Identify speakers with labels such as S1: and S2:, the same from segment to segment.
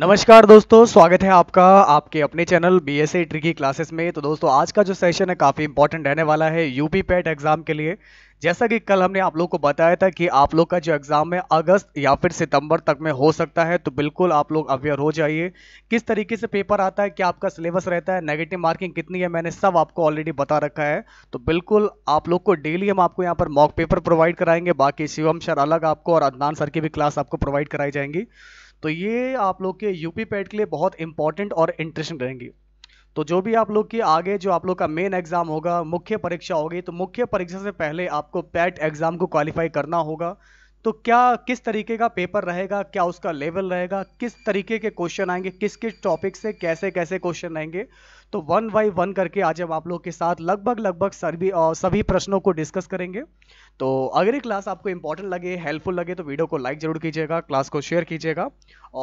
S1: नमस्कार दोस्तों स्वागत है आपका आपके अपने चैनल बी एस ट्री की क्लासेस में तो दोस्तों आज का जो सेशन है काफ़ी इंपॉर्टेंट रहने वाला है यूपी पैट एग्ज़ाम के लिए जैसा कि कल हमने आप लोग को बताया था कि आप लोग का जो एग्ज़ाम है अगस्त या फिर सितंबर तक में हो सकता है तो बिल्कुल आप लोग अवेयर हो जाइए किस तरीके से पेपर आता है क्या आपका सिलेबस रहता है नेगेटिव मार्किंग कितनी है मैंने सब आपको ऑलरेडी बता रखा है तो बिल्कुल आप लोग को डेली हम आपको यहाँ पर मॉक पेपर प्रोवाइड कराएंगे बाकी शिवम सर अलग आपको और अदनान सर की भी क्लास आपको प्रोवाइड कराई जाएंगी तो ये आप लोग के यूपी पैट के लिए बहुत इंपॉर्टेंट और इंटरेस्टिंग रहेंगी तो जो भी आप लोग की आगे जो आप लोग का मेन एग्जाम होगा मुख्य परीक्षा होगी तो मुख्य परीक्षा से पहले आपको पैट एग्जाम को क्वालिफाई करना होगा तो क्या किस तरीके का पेपर रहेगा क्या उसका लेवल रहेगा किस तरीके के क्वेश्चन आएंगे किस किस टॉपिक से कैसे कैसे क्वेश्चन आएंगे तो वन बाई वन करके आज हम आप लोग के साथ लगभग लगभग सभी सभी प्रश्नों को डिस्कस करेंगे तो अगर ये क्लास आपको इंपॉर्टेंट लगे हेल्पफुल लगे तो वीडियो को लाइक जरूर कीजिएगा क्लास को शेयर कीजिएगा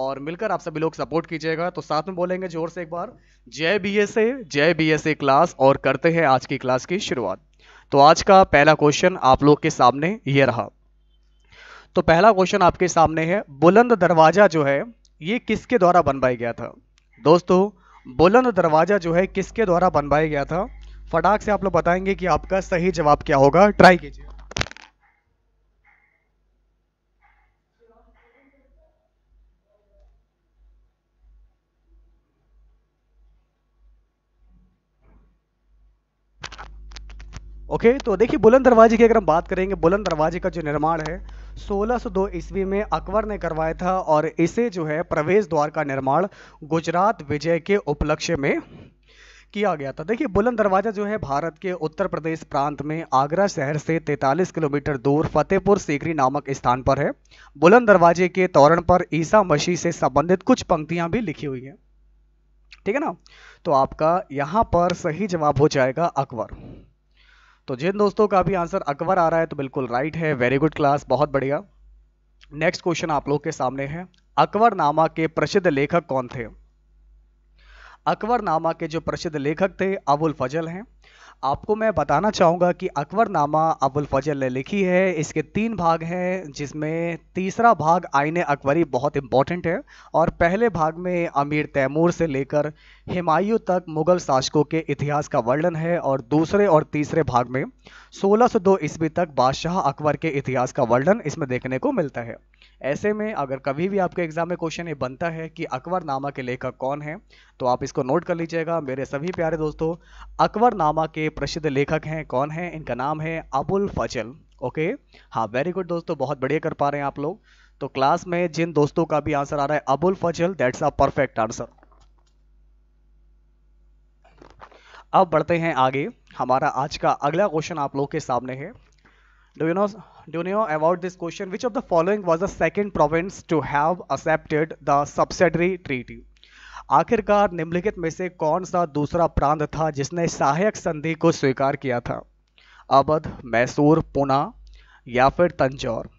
S1: और मिलकर आप सभी लोग सपोर्ट कीजिएगा तो साथ में बोलेंगे जोर से एक बार जय बी एस ए जय बी एस ए क्लास और करते हैं आज की क्लास की शुरुआत तो आज का पहला क्वेश्चन आप लोग के सामने ये रहा तो पहला क्वेश्चन आपके सामने है बुलंद दरवाजा जो है ये किसके द्वारा बनवाया गया था दोस्तों बुलंद दरवाजा जो है किसके द्वारा बनवाया गया था फटाक से आप लोग बताएंगे कि आपका सही जवाब क्या होगा ट्राई कीजिए ओके okay, तो देखिए बुलंद दरवाजे की अगर हम बात करेंगे बुलंद दरवाजे का जो निर्माण है 1602 ईस्वी में अकबर ने करवाया था और इसे जो है प्रवेश द्वार का निर्माण गुजरात विजय के उपलक्ष्य में किया गया था देखिए बुलंद दरवाजा जो है भारत के उत्तर प्रदेश प्रांत में आगरा शहर से 43 किलोमीटर दूर फतेहपुर सीकरी नामक स्थान पर है बुलंद दरवाजे के तौरण पर ईसा मसीह से संबंधित कुछ पंक्तियां भी लिखी हुई हैं ठीक है ना तो आपका यहां पर सही जवाब हो जाएगा अकबर तो जिन दोस्तों का भी आंसर अकबर आ रहा है तो बिल्कुल राइट है वेरी गुड क्लास बहुत बढ़िया नेक्स्ट क्वेश्चन आप लोग के सामने है अकबर नामा के प्रसिद्ध लेखक कौन थे अकबर नामा के जो प्रसिद्ध लेखक थे अबुल फजल हैं आपको मैं बताना चाहूँगा कि अकबरनामा अबुल फजल ने लिखी है इसके तीन भाग हैं जिसमें तीसरा भाग आइन अकबरी बहुत इम्पॉर्टेंट है और पहले भाग में अमीर तैमूर से लेकर हिमायू तक मुग़ल शासकों के इतिहास का वर्णन है और दूसरे और तीसरे भाग में 1602 ईस्वी तक बादशाह अकबर के इतिहास का वर्णन इसमें देखने को मिलता है ऐसे में अगर कभी भी आपके एग्जाम में क्वेश्चन ये बनता है कि अकबर नामा के लेखक कौन है तो आप इसको नोट कर लीजिएगा मेरे सभी प्यारे दोस्तों नामा के प्रसिद्ध लेखक हैं कौन है इनका नाम है अबुल फजल ओके हाँ वेरी गुड दोस्तों बहुत बढ़िया कर पा रहे हैं आप लोग तो क्लास में जिन दोस्तों का भी आंसर आ रहा है Abul Fazal that's a perfect answer अब बढ़ते हैं आगे हमारा आज का अगला क्वेश्चन आप लोग के सामने है do you know do you know about this question? Which of the following was the second province to have accepted the subsidiary treaty? आखिरकार निम्नलिखित में से कौन सा दूसरा प्रांत था जिसने सहायक संधि को स्वीकार किया था अवध मैसूर पुना या फिर तंजौर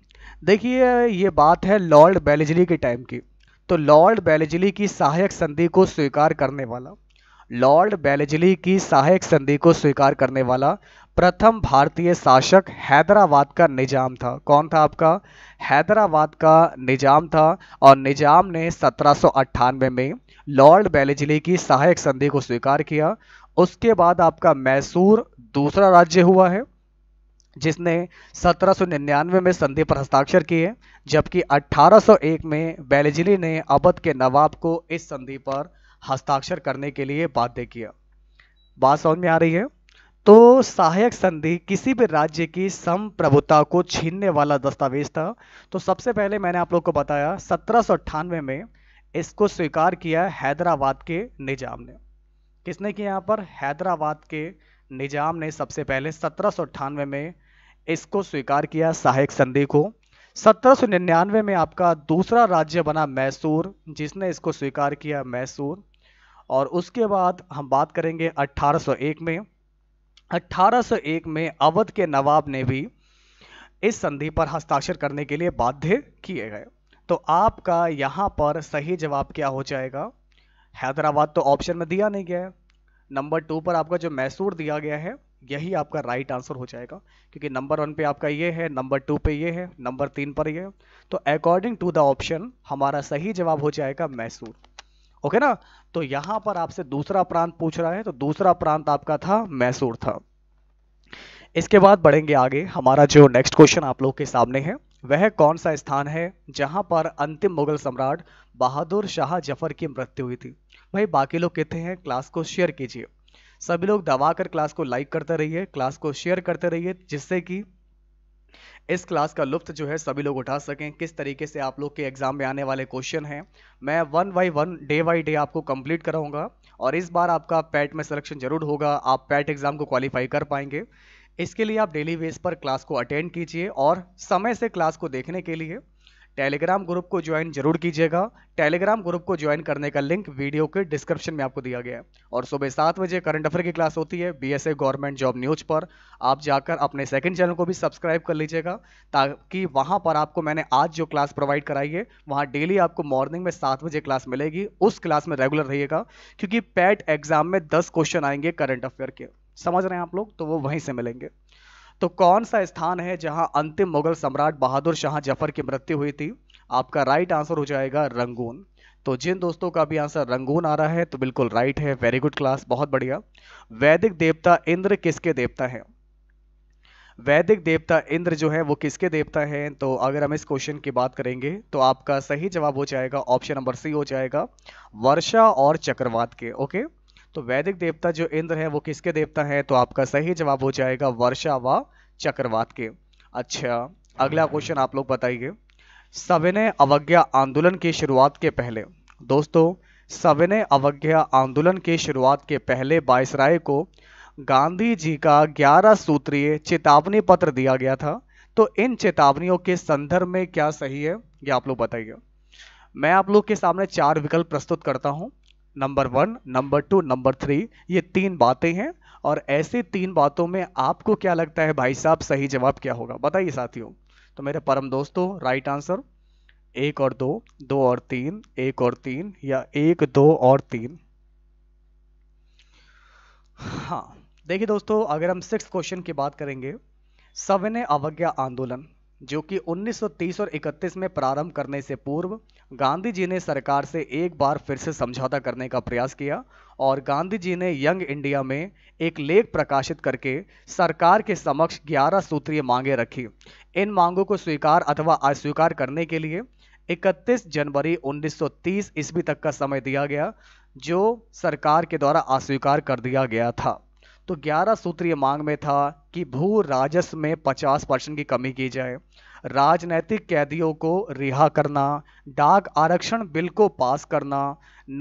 S1: देखिए ये बात है लॉर्ड बेलिजली के टाइम की तो लॉर्ड बेलिजली की सहायक संधि को स्वीकार करने वाला लॉर्ड बेलेजली की सहायक संधि को स्वीकार करने वाला प्रथम भारतीय शासक हैदराबाद का निजाम था कौन था आपका हैदराबाद का निजाम था और निजाम ने सत्रह में लॉर्ड बेलेजली की सहायक संधि को स्वीकार किया उसके बाद आपका मैसूर दूसरा राज्य हुआ है जिसने 1799 में संधि पर हस्ताक्षर किए जबकि 1801 में बेलेजली ने अबध के नवाब को इस संधि पर हस्ताक्षर करने के लिए बाध्य किया बात समझ में आ रही है तो सहायक संधि किसी भी राज्य की संप्रभुता को छीनने वाला दस्तावेज था तो सबसे पहले मैंने आप लोग को बताया सत्रह में इसको स्वीकार किया हैदराबाद के निजाम ने किसने किया यहाँ पर हैदराबाद के निजाम ने सबसे पहले सत्रह में इसको स्वीकार किया सहायक संधि को सत्रह में आपका दूसरा राज्य बना मैसूर जिसने इसको स्वीकार किया मैसूर और उसके बाद हम बात करेंगे 1801 में 1801 में अवध के नवाब ने भी इस संधि पर हस्ताक्षर करने के लिए बाध्य किए गए तो आपका यहाँ पर सही जवाब क्या हो जाएगा हैदराबाद तो ऑप्शन में दिया नहीं गया है नंबर टू पर आपका जो मैसूर दिया गया है यही आपका राइट आंसर हो जाएगा क्योंकि नंबर वन पे आपका ये है नंबर टू पे ये है नंबर तीन पर ये तो अकॉर्डिंग टू द ऑप्शन हमारा सही जवाब हो जाएगा मैसूर ओके ना तो यहां पर आपसे दूसरा प्रांत पूछ रहा है तो दूसरा प्रांत आपका था मैसूर था इसके बाद बढ़ेंगे आगे हमारा जो नेक्स्ट क्वेश्चन आप लोग के सामने है वह कौन सा स्थान है जहां पर अंतिम मुगल सम्राट बहादुर शाह जफर की मृत्यु हुई थी भाई बाकी लोग कहते हैं क्लास को शेयर कीजिए सभी लोग दबाकर क्लास को लाइक करते रहिए क्लास को शेयर करते रहिए जिससे कि इस क्लास का लुफ्त जो है सभी लोग उठा सकें किस तरीके से आप लोग के एग्ज़ाम में आने वाले क्वेश्चन हैं मैं one by one day by day आपको कंप्लीट कराऊंगा और इस बार आपका पैट में सिलेक्शन जरूर होगा आप पैट एग्ज़ाम को क्वालिफाई कर पाएंगे इसके लिए आप डेली बेस पर क्लास को अटेंड कीजिए और समय से क्लास को देखने के लिए टेलीग्राम ग्रुप को ज्वाइन जरूर कीजिएगा टेलीग्राम ग्रुप को ज्वाइन करने का लिंक वीडियो के डिस्क्रिप्शन में आपको दिया गया है और सुबह सात बजे करंट अफेयर की क्लास होती है बीएसए गवर्नमेंट जॉब न्यूज पर आप जाकर अपने सेकंड चैनल को भी सब्सक्राइब कर लीजिएगा ताकि वहां पर आपको मैंने आज जो क्लास प्रोवाइड कराई है वहाँ डेली आपको मॉर्निंग में सात बजे क्लास मिलेगी उस क्लास में रेगुलर रहिएगा क्योंकि पैट एग्जाम e में दस क्वेश्चन आएंगे करंट अफेयर के समझ रहे हैं आप लोग तो वो वहीं से मिलेंगे तो कौन सा स्थान है जहां अंतिम मुगल सम्राट बहादुर शाह जफर की मृत्यु हुई थी आपका राइट आंसर हो जाएगा रंगून तो जिन दोस्तों का भी आंसर रंगून आ रहा है तो बिल्कुल राइट है वेरी गुड क्लास बहुत बढ़िया वैदिक देवता इंद्र किसके देवता है वैदिक देवता इंद्र जो है वो किसके देवता है तो अगर हम इस क्वेश्चन की बात करेंगे तो आपका सही जवाब हो जाएगा ऑप्शन नंबर सी हो जाएगा वर्षा और चक्रवात के ओके okay? तो वैदिक देवता जो इंद्र है वो किसके देवता है तो आपका सही जवाब हो जाएगा वर्षा व चक्रवात के अच्छा अगला क्वेश्चन आप लोग बताइए सविनय अवज्ञा आंदोलन की शुरुआत के पहले दोस्तों सविनय अवज्ञा आंदोलन की शुरुआत के पहले बायसराय को गांधी जी का 11 सूत्रीय चेतावनी पत्र दिया गया था तो इन चेतावनियों के संदर्भ में क्या सही है ये आप लोग बताइए मैं आप लोग के सामने चार विकल्प प्रस्तुत करता हूं number one number two number three ये तीन बातें हैं और ऐसे तीन बातों में आपको क्या लगता है भाई साहब सही जवाब क्या होगा बताइए साथियों तो मेरे परम दोस्तों राइट आंसर एक और दो दो और तीन एक और तीन या एक दो और तीन हाँ देखिए दोस्तों अगर हम सिक्स क्वेश्चन की बात करेंगे सविनय अवज्ञा आंदोलन जो कि 1930 और 31 में प्रारंभ करने से पूर्व गांधी जी ने सरकार से एक बार फिर से समझौता करने का प्रयास किया और गांधी जी ने यंग इंडिया में एक लेख प्रकाशित करके सरकार के समक्ष 11 सूत्रीय मांगे रखी इन मांगों को स्वीकार अथवा अस्वीकार करने के लिए 31 जनवरी 1930 ईस्वी तक का समय दिया गया जो सरकार के द्वारा अस्वीकार कर दिया गया था तो 11 सूत्रीय मांग में था कि भू राजस्व में 50 परसेंट की कमी की जाए राजनैतिक कैदियों को रिहा करना डाक आरक्षण बिल को पास करना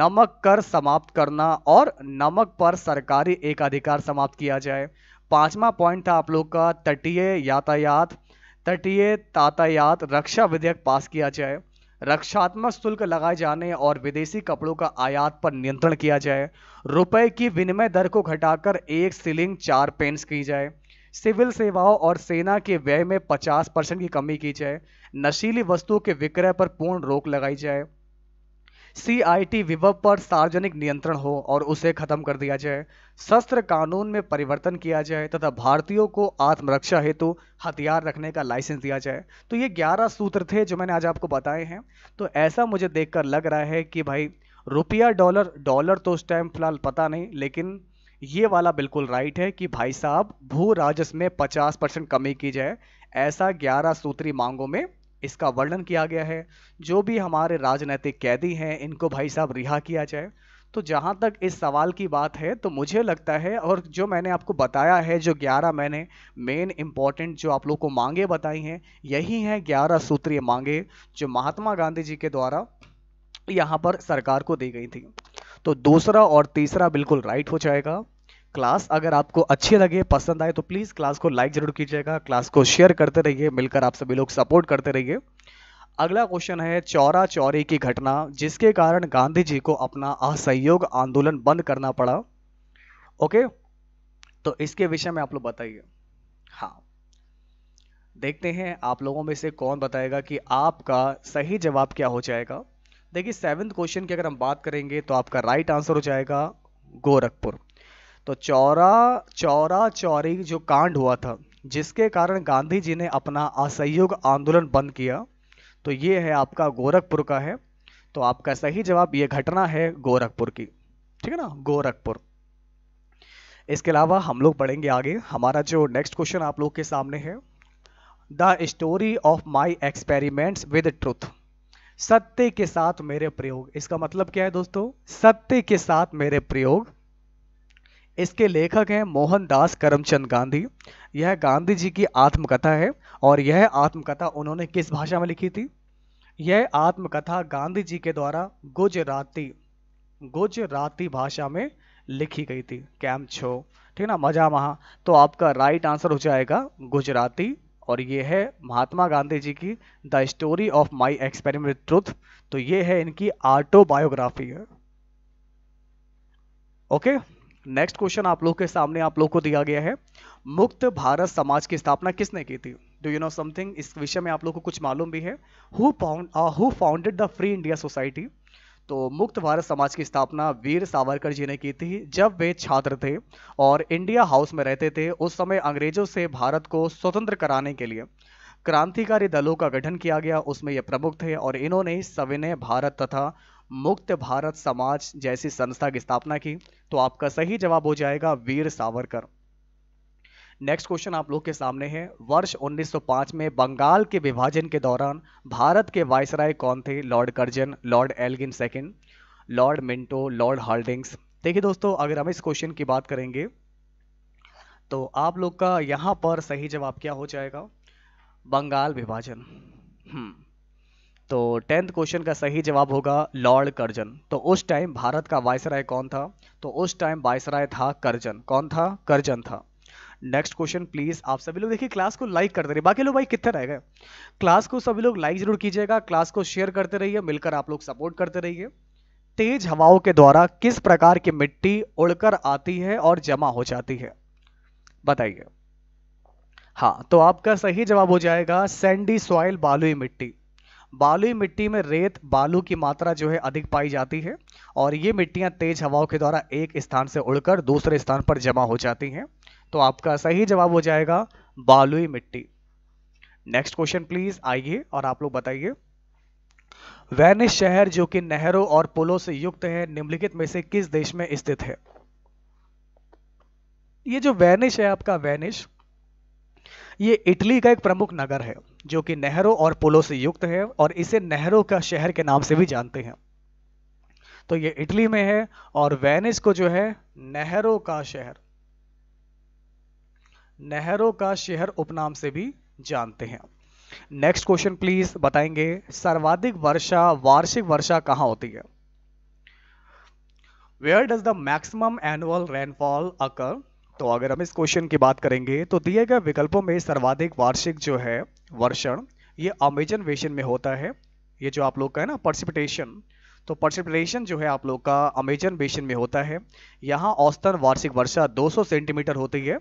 S1: नमक कर समाप्त करना और नमक पर सरकारी एकाधिकार समाप्त किया जाए पांचवा पॉइंट था आप लोग का तटीय यातायात तटीय तातायात रक्षा विधेयक पास किया जाए रक्षात्मक शुल्क लगाए जाने और विदेशी कपड़ों का आयात पर नियंत्रण किया जाए रुपए की विनिमय दर को घटाकर एक सीलिंग चार पेंस की जाए सिविल सेवाओं और सेना के व्यय में 50 परसेंट की कमी की जाए नशीली वस्तुओं के विक्रय पर पूर्ण रोक लगाई जाए सी आई टी विभव पर सार्वजनिक नियंत्रण हो और उसे खत्म कर दिया जाए शस्त्र कानून में परिवर्तन किया जाए तथा भारतीयों को आत्मरक्षा हेतु हथियार रखने का लाइसेंस दिया जाए तो ये 11 सूत्र थे जो मैंने आज आपको बताए हैं तो ऐसा मुझे देखकर लग रहा है कि भाई रुपया डॉलर डॉलर तो उस टाइम फिलहाल पता नहीं लेकिन ये वाला बिल्कुल राइट है कि भाई साहब भू राजस्व में 50 परसेंट कमी की जाए ऐसा 11 सूत्री मांगों में इसका वर्णन किया गया है जो भी हमारे राजनीतिक कैदी हैं इनको भाई साहब रिहा किया जाए तो जहाँ तक इस सवाल की बात है तो मुझे लगता है और जो मैंने आपको बताया है जो 11 मैंने मेन इम्पॉर्टेंट जो आप लोग को मांगे बताई हैं यही हैं 11 सूत्रीय मांगे जो महात्मा गांधी जी के द्वारा यहाँ पर सरकार को दी गई थी तो दूसरा और तीसरा बिल्कुल राइट हो जाएगा क्लास अगर आपको अच्छे लगे पसंद आए तो प्लीज़ क्लास को लाइक जरूर कीजिएगा क्लास को शेयर करते रहिए मिलकर आप सभी लोग सपोर्ट करते रहिए अगला क्वेश्चन है चौरा चौरी की घटना जिसके कारण गांधी जी को अपना असहयोग आंदोलन बंद करना पड़ा ओके तो इसके विषय में आप लोग बताइए हाँ देखते हैं आप लोगों में से कौन बताएगा कि आपका सही जवाब क्या हो जाएगा देखिए सेवन्थ क्वेश्चन की अगर हम बात करेंगे तो आपका राइट आंसर हो जाएगा गोरखपुर तो चौरा चौरा चौरी जो कांड हुआ था जिसके कारण गांधी जी ने अपना असहयोग आंदोलन बंद किया तो ये है आपका गोरखपुर का है तो आपका सही जवाब ये घटना है गोरखपुर की ठीक है ना गोरखपुर इसके अलावा हम लोग पढ़ेंगे आगे हमारा जो नेक्स्ट क्वेश्चन आप लोग के सामने है the story of my experiments with truth सत्य के साथ मेरे प्रयोग इसका मतलब क्या है दोस्तों सत्य के साथ मेरे प्रयोग इसके लेखक हैं मोहनदास करमचंद गांधी यह गांधी जी की आत्मकथा है और यह आत्मकथा उन्होंने किस भाषा में लिखी थी यह आत्मकथा गांधी जी के द्वारा गुजराती गुजराती भाषा में लिखी गई थी कैम छो ठीक ना मजा महा तो आपका राइट आंसर हो जाएगा गुजराती और ये है महात्मा गांधी जी की the story of my experiment truth तो ये है इनकी ऑटोबायोग्राफी है ओके नेक्स्ट क्वेश्चन आप लोग के सामने आप लोग को दिया गया है मुक्त भारत समाज की स्थापना किसने की थी डू यू नो समथिंग इस विषय में आप लोग को कुछ मालूम भी है who found who founded the free India society तो मुक्त भारत समाज की स्थापना वीर सावरकर जी ने की थी जब वे छात्र थे और इंडिया हाउस में रहते थे उस समय अंग्रेजों से भारत को स्वतंत्र कराने के लिए क्रांतिकारी दलों का गठन किया गया उसमें ये प्रमुख थे और इन्होंने सविनय भारत तथा मुक्त भारत समाज जैसी संस्था की स्थापना की तो आपका सही जवाब हो जाएगा वीर सावरकर नेक्स्ट क्वेश्चन आप लोग के सामने है वर्ष 1905 में बंगाल के विभाजन के दौरान भारत के वायसराय कौन थे lord Curzon lord Elgin second lord Minto lord Hardings देखिए दोस्तों अगर हम इस क्वेश्चन की बात करेंगे तो आप लोग का यहाँ पर सही जवाब क्या हो जाएगा बंगाल विभाजन हम्म, तो टेंथ क्वेश्चन का सही जवाब होगा लॉर्ड कर्जन तो उस टाइम भारत का वायसराय कौन था तो उस टाइम वायसराय था कर्जन कौन था कर्जन था नेक्स्ट क्वेश्चन प्लीज आप सभी लोग देखिए क्लास को लाइक करते रहिए बाकी लोग भाई कितने रह गए क्लास को सभी लोग लाइक जरूर कीजिएगा क्लास को शेयर करते रहिए मिलकर आप लोग सपोर्ट करते रहिए तेज हवाओं के द्वारा किस प्रकार की मिट्टी उड़कर आती है और जमा हो जाती है बताइए हाँ तो आपका सही जवाब हो जाएगा सैंडी सॉइल बालुई मिट्टी बालुई मिट्टी में रेत बालू की मात्रा जो है अधिक पाई जाती है और ये मिट्टियां तेज हवाओं के द्वारा एक स्थान से उड़कर दूसरे स्थान पर जमा हो जाती हैं तो आपका सही जवाब हो जाएगा बालुई मिट्टी नेक्स्ट क्वेश्चन प्लीज आइए और आप लोग बताइए वेनिस शहर जो कि नहरों और पुलों से युक्त है निम्नलिखित में से किस देश में स्थित है ये जो वेनिस है आपका वेनिस ये इटली का एक प्रमुख नगर है जो कि नहरों और पुलों से युक्त है और इसे नहरों का शहर के नाम से भी जानते हैं तो ये इटली में है और वेनिस को जो है नहरों का शहर नहरों का शहर उपनाम से भी जानते हैं नेक्स्ट क्वेश्चन प्लीज बताएंगे सर्वाधिक वर्षा वार्षिक वर्षा कहां होती है where does the maximum annual rainfall occur तो अगर हम इस क्वेश्चन की बात करेंगे तो दिए गए विकल्पों में सर्वाधिक वार्षिक जो है वर्षण ये अमेजन वेशन में होता है ये जो आप लोग का है ना परसिपिटेशन तो पर्सिपरेशन जो है आप लोग का अमेजन बेसिन में होता है यहाँ औसतन वार्षिक वर्षा 200 सेंटीमीटर होती है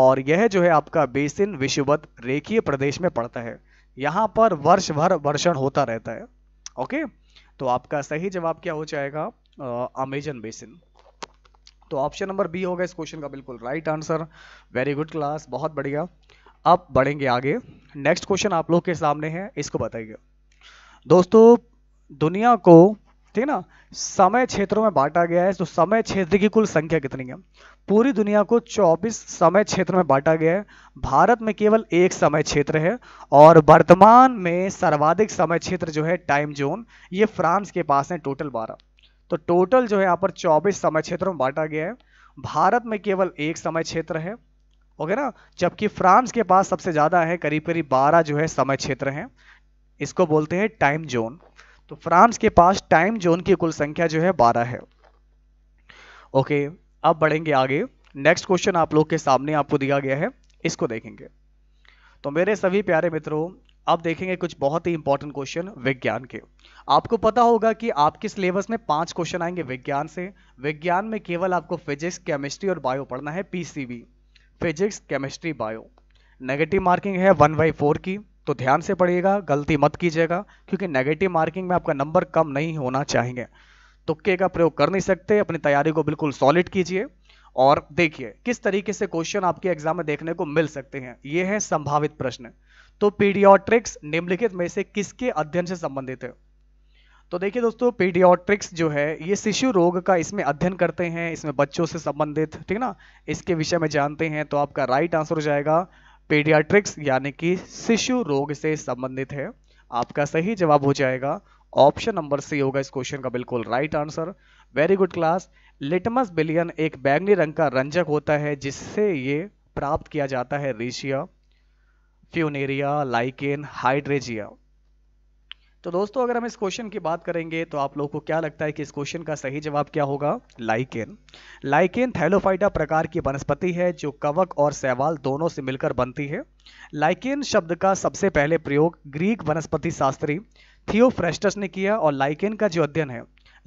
S1: और यह जो है आपका बेसिन विश्ववत रेखीय प्रदेश में पड़ता है यहाँ पर वर्ष भर वर्षण होता रहता है ओके तो आपका सही जवाब क्या हो जाएगा अमेजन बेसिन तो ऑप्शन नंबर बी होगा इस क्वेश्चन का बिल्कुल right answer very good class बहुत बढ़िया अब बढ़ेंगे आगे नेक्स्ट क्वेश्चन आप लोग के सामने है इसको बताइए दोस्तों दुनिया को ठीक है ना समय क्षेत्रों में बांटा गया है तो समय क्षेत्र की कुल संख्या कितनी है पूरी दुनिया को 24 समय क्षेत्र में बांटा गया है भारत में केवल एक समय क्षेत्र है और वर्तमान में सर्वाधिक समय क्षेत्र जो है टाइम जोन ये फ्रांस के पास है टोटल बारह तो टोटल जो है यहाँ पर चौबीस समय क्षेत्रों में बांटा गया है भारत में केवल एक समय क्षेत्र है ओके ना जबकि फ्रांस के पास सबसे ज़्यादा है करीब करीब बारह जो है समय क्षेत्र हैं इसको बोलते हैं टाइम जोन तो फ्रांस के पास टाइम जोन की कुल संख्या जो है बारह है ओके अब बढ़ेंगे आगे नेक्स्ट क्वेश्चन आप लोग के सामने आपको दिया गया है इसको देखेंगे तो मेरे सभी प्यारे मित्रों अब देखेंगे कुछ बहुत ही इंपॉर्टेंट क्वेश्चन विज्ञान के आपको पता होगा कि आपके सिलेबस में पांच क्वेश्चन आएंगे विज्ञान से विज्ञान में केवल आपको फिजिक्स केमिस्ट्री और बायो पढ़ना है PCB physics chemistry bio negative marking है वन बाई फोर की तो ध्यान से पढ़िएगा गलती मत कीजिएगा क्योंकि नेगेटिव मार्किंग में आपका नंबर कम नहीं होना चाहिए तुक्के का प्रयोग कर नहीं सकते अपनी तैयारी को बिल्कुल सॉलिड कीजिए और देखिए किस तरीके से क्वेश्चन आपके एग्जाम में देखने को मिल सकते हैं ये है संभावित प्रश्न तो पीडियोट्रिक्स निम्नलिखित में से किसके अध्ययन से संबंधित है तो देखिए दोस्तों पीडियोट्रिक्स जो है ये शिशु रोग का इसमें अध्ययन करते हैं इसमें बच्चों से संबंधित ठीक ना इसके विषय में जानते हैं तो आपका राइट आंसर हो जाएगा पेडियाट्रिक्स यानी कि शिशु रोग से संबंधित है आपका सही जवाब हो जाएगा ऑप्शन नंबर सी होगा इस क्वेश्चन का बिल्कुल right answer very good class litmus billion एक बैंगनी रंग का रंजक होता है जिससे ये प्राप्त किया जाता है रीशिया फ्यूनेरिया लाइकेन हाइड्रेजिया तो दोस्तों अगर हम इस क्वेश्चन की बात करेंगे तो आप लोगों को क्या लगता है कि इस क्वेश्चन का सही जवाब क्या होगा लाइकेन लाइकेन थैलोफाइटा प्रकार की वनस्पति है जो कवक और सहवाल दोनों से मिलकर बनती है लाइकेन शब्द का सबसे पहले प्रयोग ग्रीक वनस्पति शास्त्री थियोफ्रेस्टस ने किया और लाइकेन का जो अध्ययन है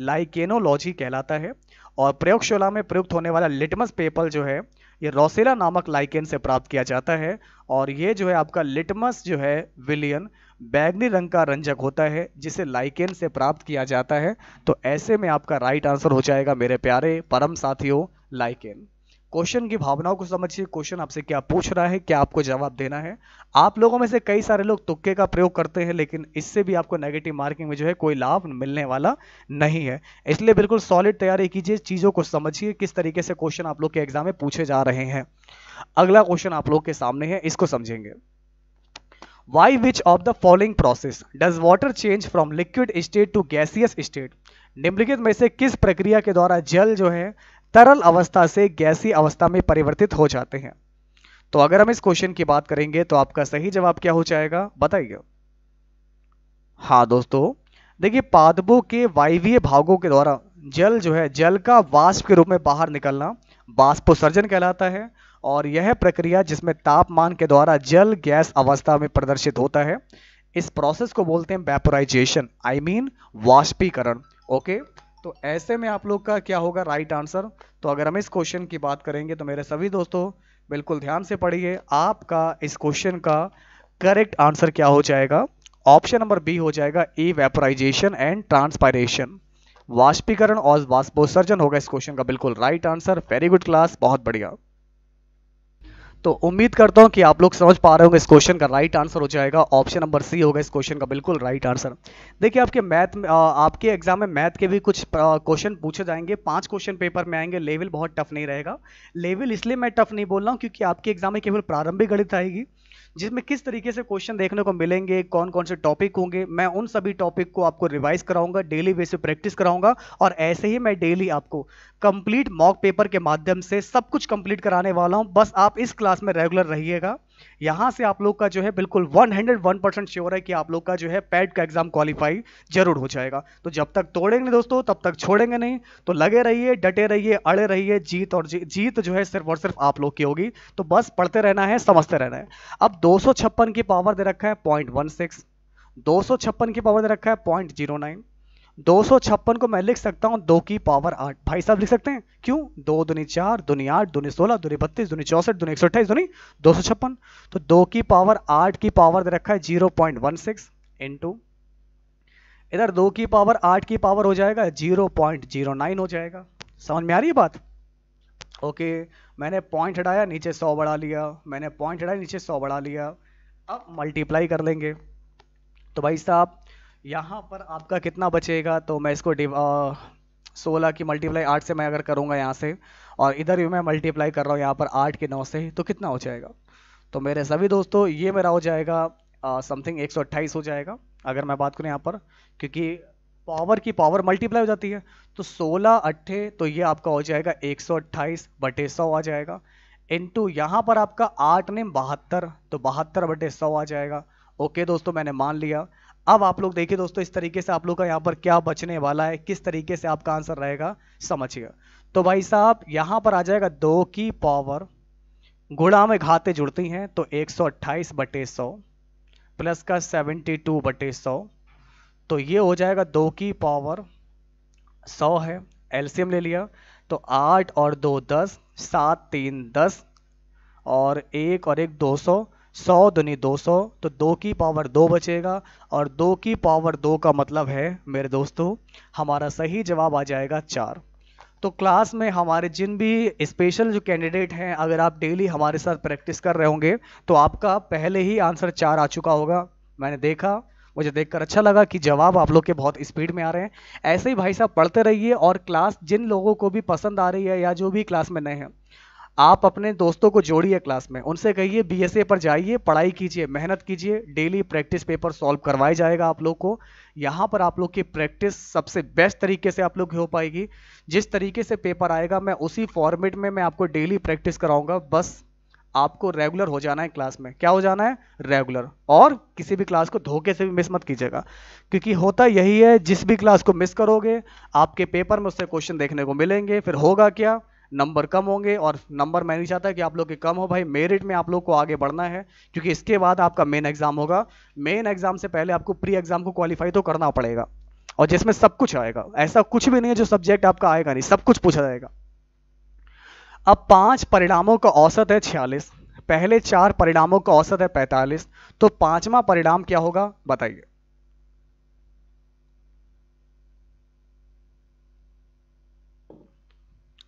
S1: लाइकेनोलॉजी कहलाता है और प्रयोगशाला में प्रयुक्त होने वाला लिटमस पेपर जो है ये रोसेला नामक लाइकेन से प्राप्त किया जाता है और ये जो है आपका लिटमस जो है विलियन बैगनी रंग का रंजक होता है जिसे लाइकेन से प्राप्त किया जाता है तो ऐसे में आपका राइट आंसर हो जाएगा मेरे प्यारे परम साथियों लाइकेन क्वेश्चन की भावनाओं को समझिए क्वेश्चन आपसे क्या पूछ रहा है क्या आपको जवाब देना है आप लोगों में से कई सारे लोग तुक्के का प्रयोग करते हैं लेकिन इससे भी आपको नेगेटिव मार्किंग में जो है कोई लाभ मिलने वाला नहीं है इसलिए बिल्कुल सॉलिड तैयारी कीजिए चीज़ों को समझिए किस तरीके से क्वेश्चन आप लोग के एग्जाम में पूछे जा रहे हैं अगला क्वेश्चन आप लोग के सामने है इसको समझेंगे Why which of the following process does water change from liquid state to gaseous state? निम्नलिखित में से किस प्रक्रिया के द्वारा जल जो है तरल अवस्था से गैसीय अवस्था में परिवर्तित हो जाते हैं तो अगर हम इस क्वेश्चन की बात करेंगे तो आपका सही जवाब क्या हो जाएगा बताइए हाँ दोस्तों देखिए पादबो के वायवीय भागों के द्वारा जल जो है जल का वाष्प के रूप में बाहर निकलना वाष्पोसर्जन कहलाता है और यह प्रक्रिया जिसमें तापमान के द्वारा जल गैस अवस्था में प्रदर्शित होता है इस प्रोसेस को बोलते हैं वेपोराइजेशन आई मीन वाष्पीकरण ओके तो ऐसे में आप लोग का क्या होगा राइट आंसर तो अगर हम इस क्वेश्चन की बात करेंगे तो मेरे सभी दोस्तों बिल्कुल ध्यान से पढ़िए आपका इस क्वेश्चन का करेक्ट आंसर क्या हो जाएगा ऑप्शन नंबर बी हो जाएगा ई वेपोराइजेशन एंड ट्रांसपायरेशन वाष्पीकरण और वाष्पोत्सर्जन होगा इस क्वेश्चन का बिल्कुल right answer very good class बहुत बढ़िया तो उम्मीद करता हूं कि आप लोग समझ पा रहे होंगे इस क्वेश्चन का राइट आंसर हो जाएगा ऑप्शन नंबर सी होगा इस क्वेश्चन का बिल्कुल राइट आंसर देखिए आपके मैथ में आपके एग्जाम में मैथ के भी कुछ क्वेश्चन पूछे जाएंगे पांच क्वेश्चन पेपर में आएंगे लेवल बहुत टफ नहीं रहेगा लेवल इसलिए मैं टफ नहीं बोल रहा हूँ क्योंकि आपके एग्जाम में केवल प्रारंभिक गणित आएगी जिसमें किस तरीके से क्वेश्चन देखने को मिलेंगे कौन कौन से टॉपिक होंगे मैं उन सभी टॉपिक को आपको रिवाइज कराऊंगा डेली बेस पे प्रैक्टिस कराऊंगा और ऐसे ही मैं डेली आपको कंप्लीट मॉक पेपर के माध्यम से सब कुछ कंप्लीट कराने वाला हूं बस आप इस क्लास में रेगुलर रहिएगा यहां से आप लोग का जो है बिल्कुल 101 परसेंट श्योर है कि आप लोग का जो है पैड e का एग्जाम क्वालिफाई जरूर हो जाएगा तो जब तक तोड़ेंगे दोस्तों तब तक छोड़ेंगे नहीं तो लगे रहिए डटे रहिए अड़े रहिए जीत और जी, जीत जो है सिर्फ और सिर्फ आप लोग की होगी तो बस पढ़ते रहना है समझते रहना है अब दो की पावर दे रखा है पॉइंट वन की पावर दे रखा है पॉइंट दो को मैं लिख सकता हूँ दो की पावर आठ भाई साहब लिख सकते हैं क्यों दो दुनी चार दुनी आठ दुनी सोलह दुनी बत्तीस दुनी चौसठ दुनी एक सौ अट्ठाईस दुनी दो सौ छप्पन तो दो की पावर आठ की पावर दे रखा है zero point one six two इधर दो की पावर आठ की पावर हो जाएगा जीरो पॉइंट जीरो नाइन हो जाएगा समझ में आ रही है बात ओके मैंने पॉइंट हटाया नीचे सौ बढ़ा लिया मैंने पॉइंट हटाया नीचे सौ बढ़ा लिया अब मल्टीप्लाई कर लेंगे तो भाई साहब यहाँ पर आपका कितना बचेगा तो मैं इसको सोलह की मल्टीप्लाई आठ से मैं अगर करूँगा यहाँ से और इधर भी मैं मल्टीप्लाई कर रहा हूँ यहाँ पर आठ के नौ से तो कितना हो जाएगा तो मेरे सभी दोस्तों ये मेरा हो जाएगा समथिंग एक हो जाएगा अगर मैं बात करूँ यहाँ पर क्योंकि पावर की पावर मल्टीप्लाई हो जाती है तो 16 अट्ठे तो ये आपका हो जाएगा 128 बटे सौ आ जाएगा इनटू यहाँ पर आपका आठ ने बहत्तर तो बहत्तर बटे सौ आ जाएगा ओके दोस्तों मैंने मान लिया अब आप लोग देखिए दोस्तों इस तरीके से आप लोग का यहाँ पर क्या बचने वाला है किस तरीके से आपका आंसर रहेगा समझिएगा तो भाई साहब यहाँ पर आ जाएगा दो की पावर गुणा में घाते जुड़ती हैं तो 128 बटे सौ प्लस का 72 बटे सौ तो ये हो जाएगा दो की पावर सौ है एल्सियम ले लिया तो आठ और दो दस सात तीन दस और एक और एक दो सौ सौ धनी दो सौ तो दो की पावर दो बचेगा और दो की पावर दो का मतलब है मेरे दोस्तों हमारा सही जवाब आ जाएगा चार तो क्लास में हमारे जिन भी स्पेशल जो कैंडिडेट हैं अगर आप डेली हमारे साथ प्रैक्टिस कर रहे होंगे तो आपका पहले ही आंसर चार आ चुका होगा मैंने देखा मुझे देखकर अच्छा लगा कि जवाब आप लोग के बहुत स्पीड में आ रहे हैं ऐसे ही भाई साहब पढ़ते रहिए और क्लास जिन लोगों को भी पसंद आ रही है या जो भी क्लास में नए हैं आप अपने दोस्तों को जोड़िए क्लास में उनसे कहिए बीएसए पर जाइए पढ़ाई कीजिए मेहनत कीजिए डेली प्रैक्टिस पेपर सॉल्व करवाया जाएगा आप लोग को यहाँ पर आप लोग की प्रैक्टिस सबसे बेस्ट तरीके से आप लोग की हो पाएगी जिस तरीके से पेपर आएगा मैं उसी फॉर्मेट में मैं आपको डेली प्रैक्टिस कराऊंगा बस आपको रेगुलर हो जाना है क्लास में क्या हो जाना है रेगुलर और किसी भी क्लास को धोखे से भी मिस मत कीजिएगा क्योंकि होता यही है जिस भी क्लास को मिस करोगे आपके पेपर में उससे क्वेश्चन देखने को मिलेंगे फिर होगा क्या नंबर कम होंगे और नंबर मैं नहीं चाहता कि आप लोग के कम हो भाई मेरिट में आप लोग को आगे बढ़ना है क्योंकि इसके बाद आपका मेन एग्जाम होगा मेन एग्जाम से पहले आपको प्री एग्जाम को क्वालिफाई तो करना पड़ेगा और जिसमें सब कुछ आएगा ऐसा कुछ भी नहीं है जो सब्जेक्ट आपका आएगा नहीं सब कुछ पूछा जाएगा अब पांच परिणामों का औसत है छियालीस पहले चार परिणामों का औसत है पैंतालीस तो पांचवा परिणाम क्या होगा बताइए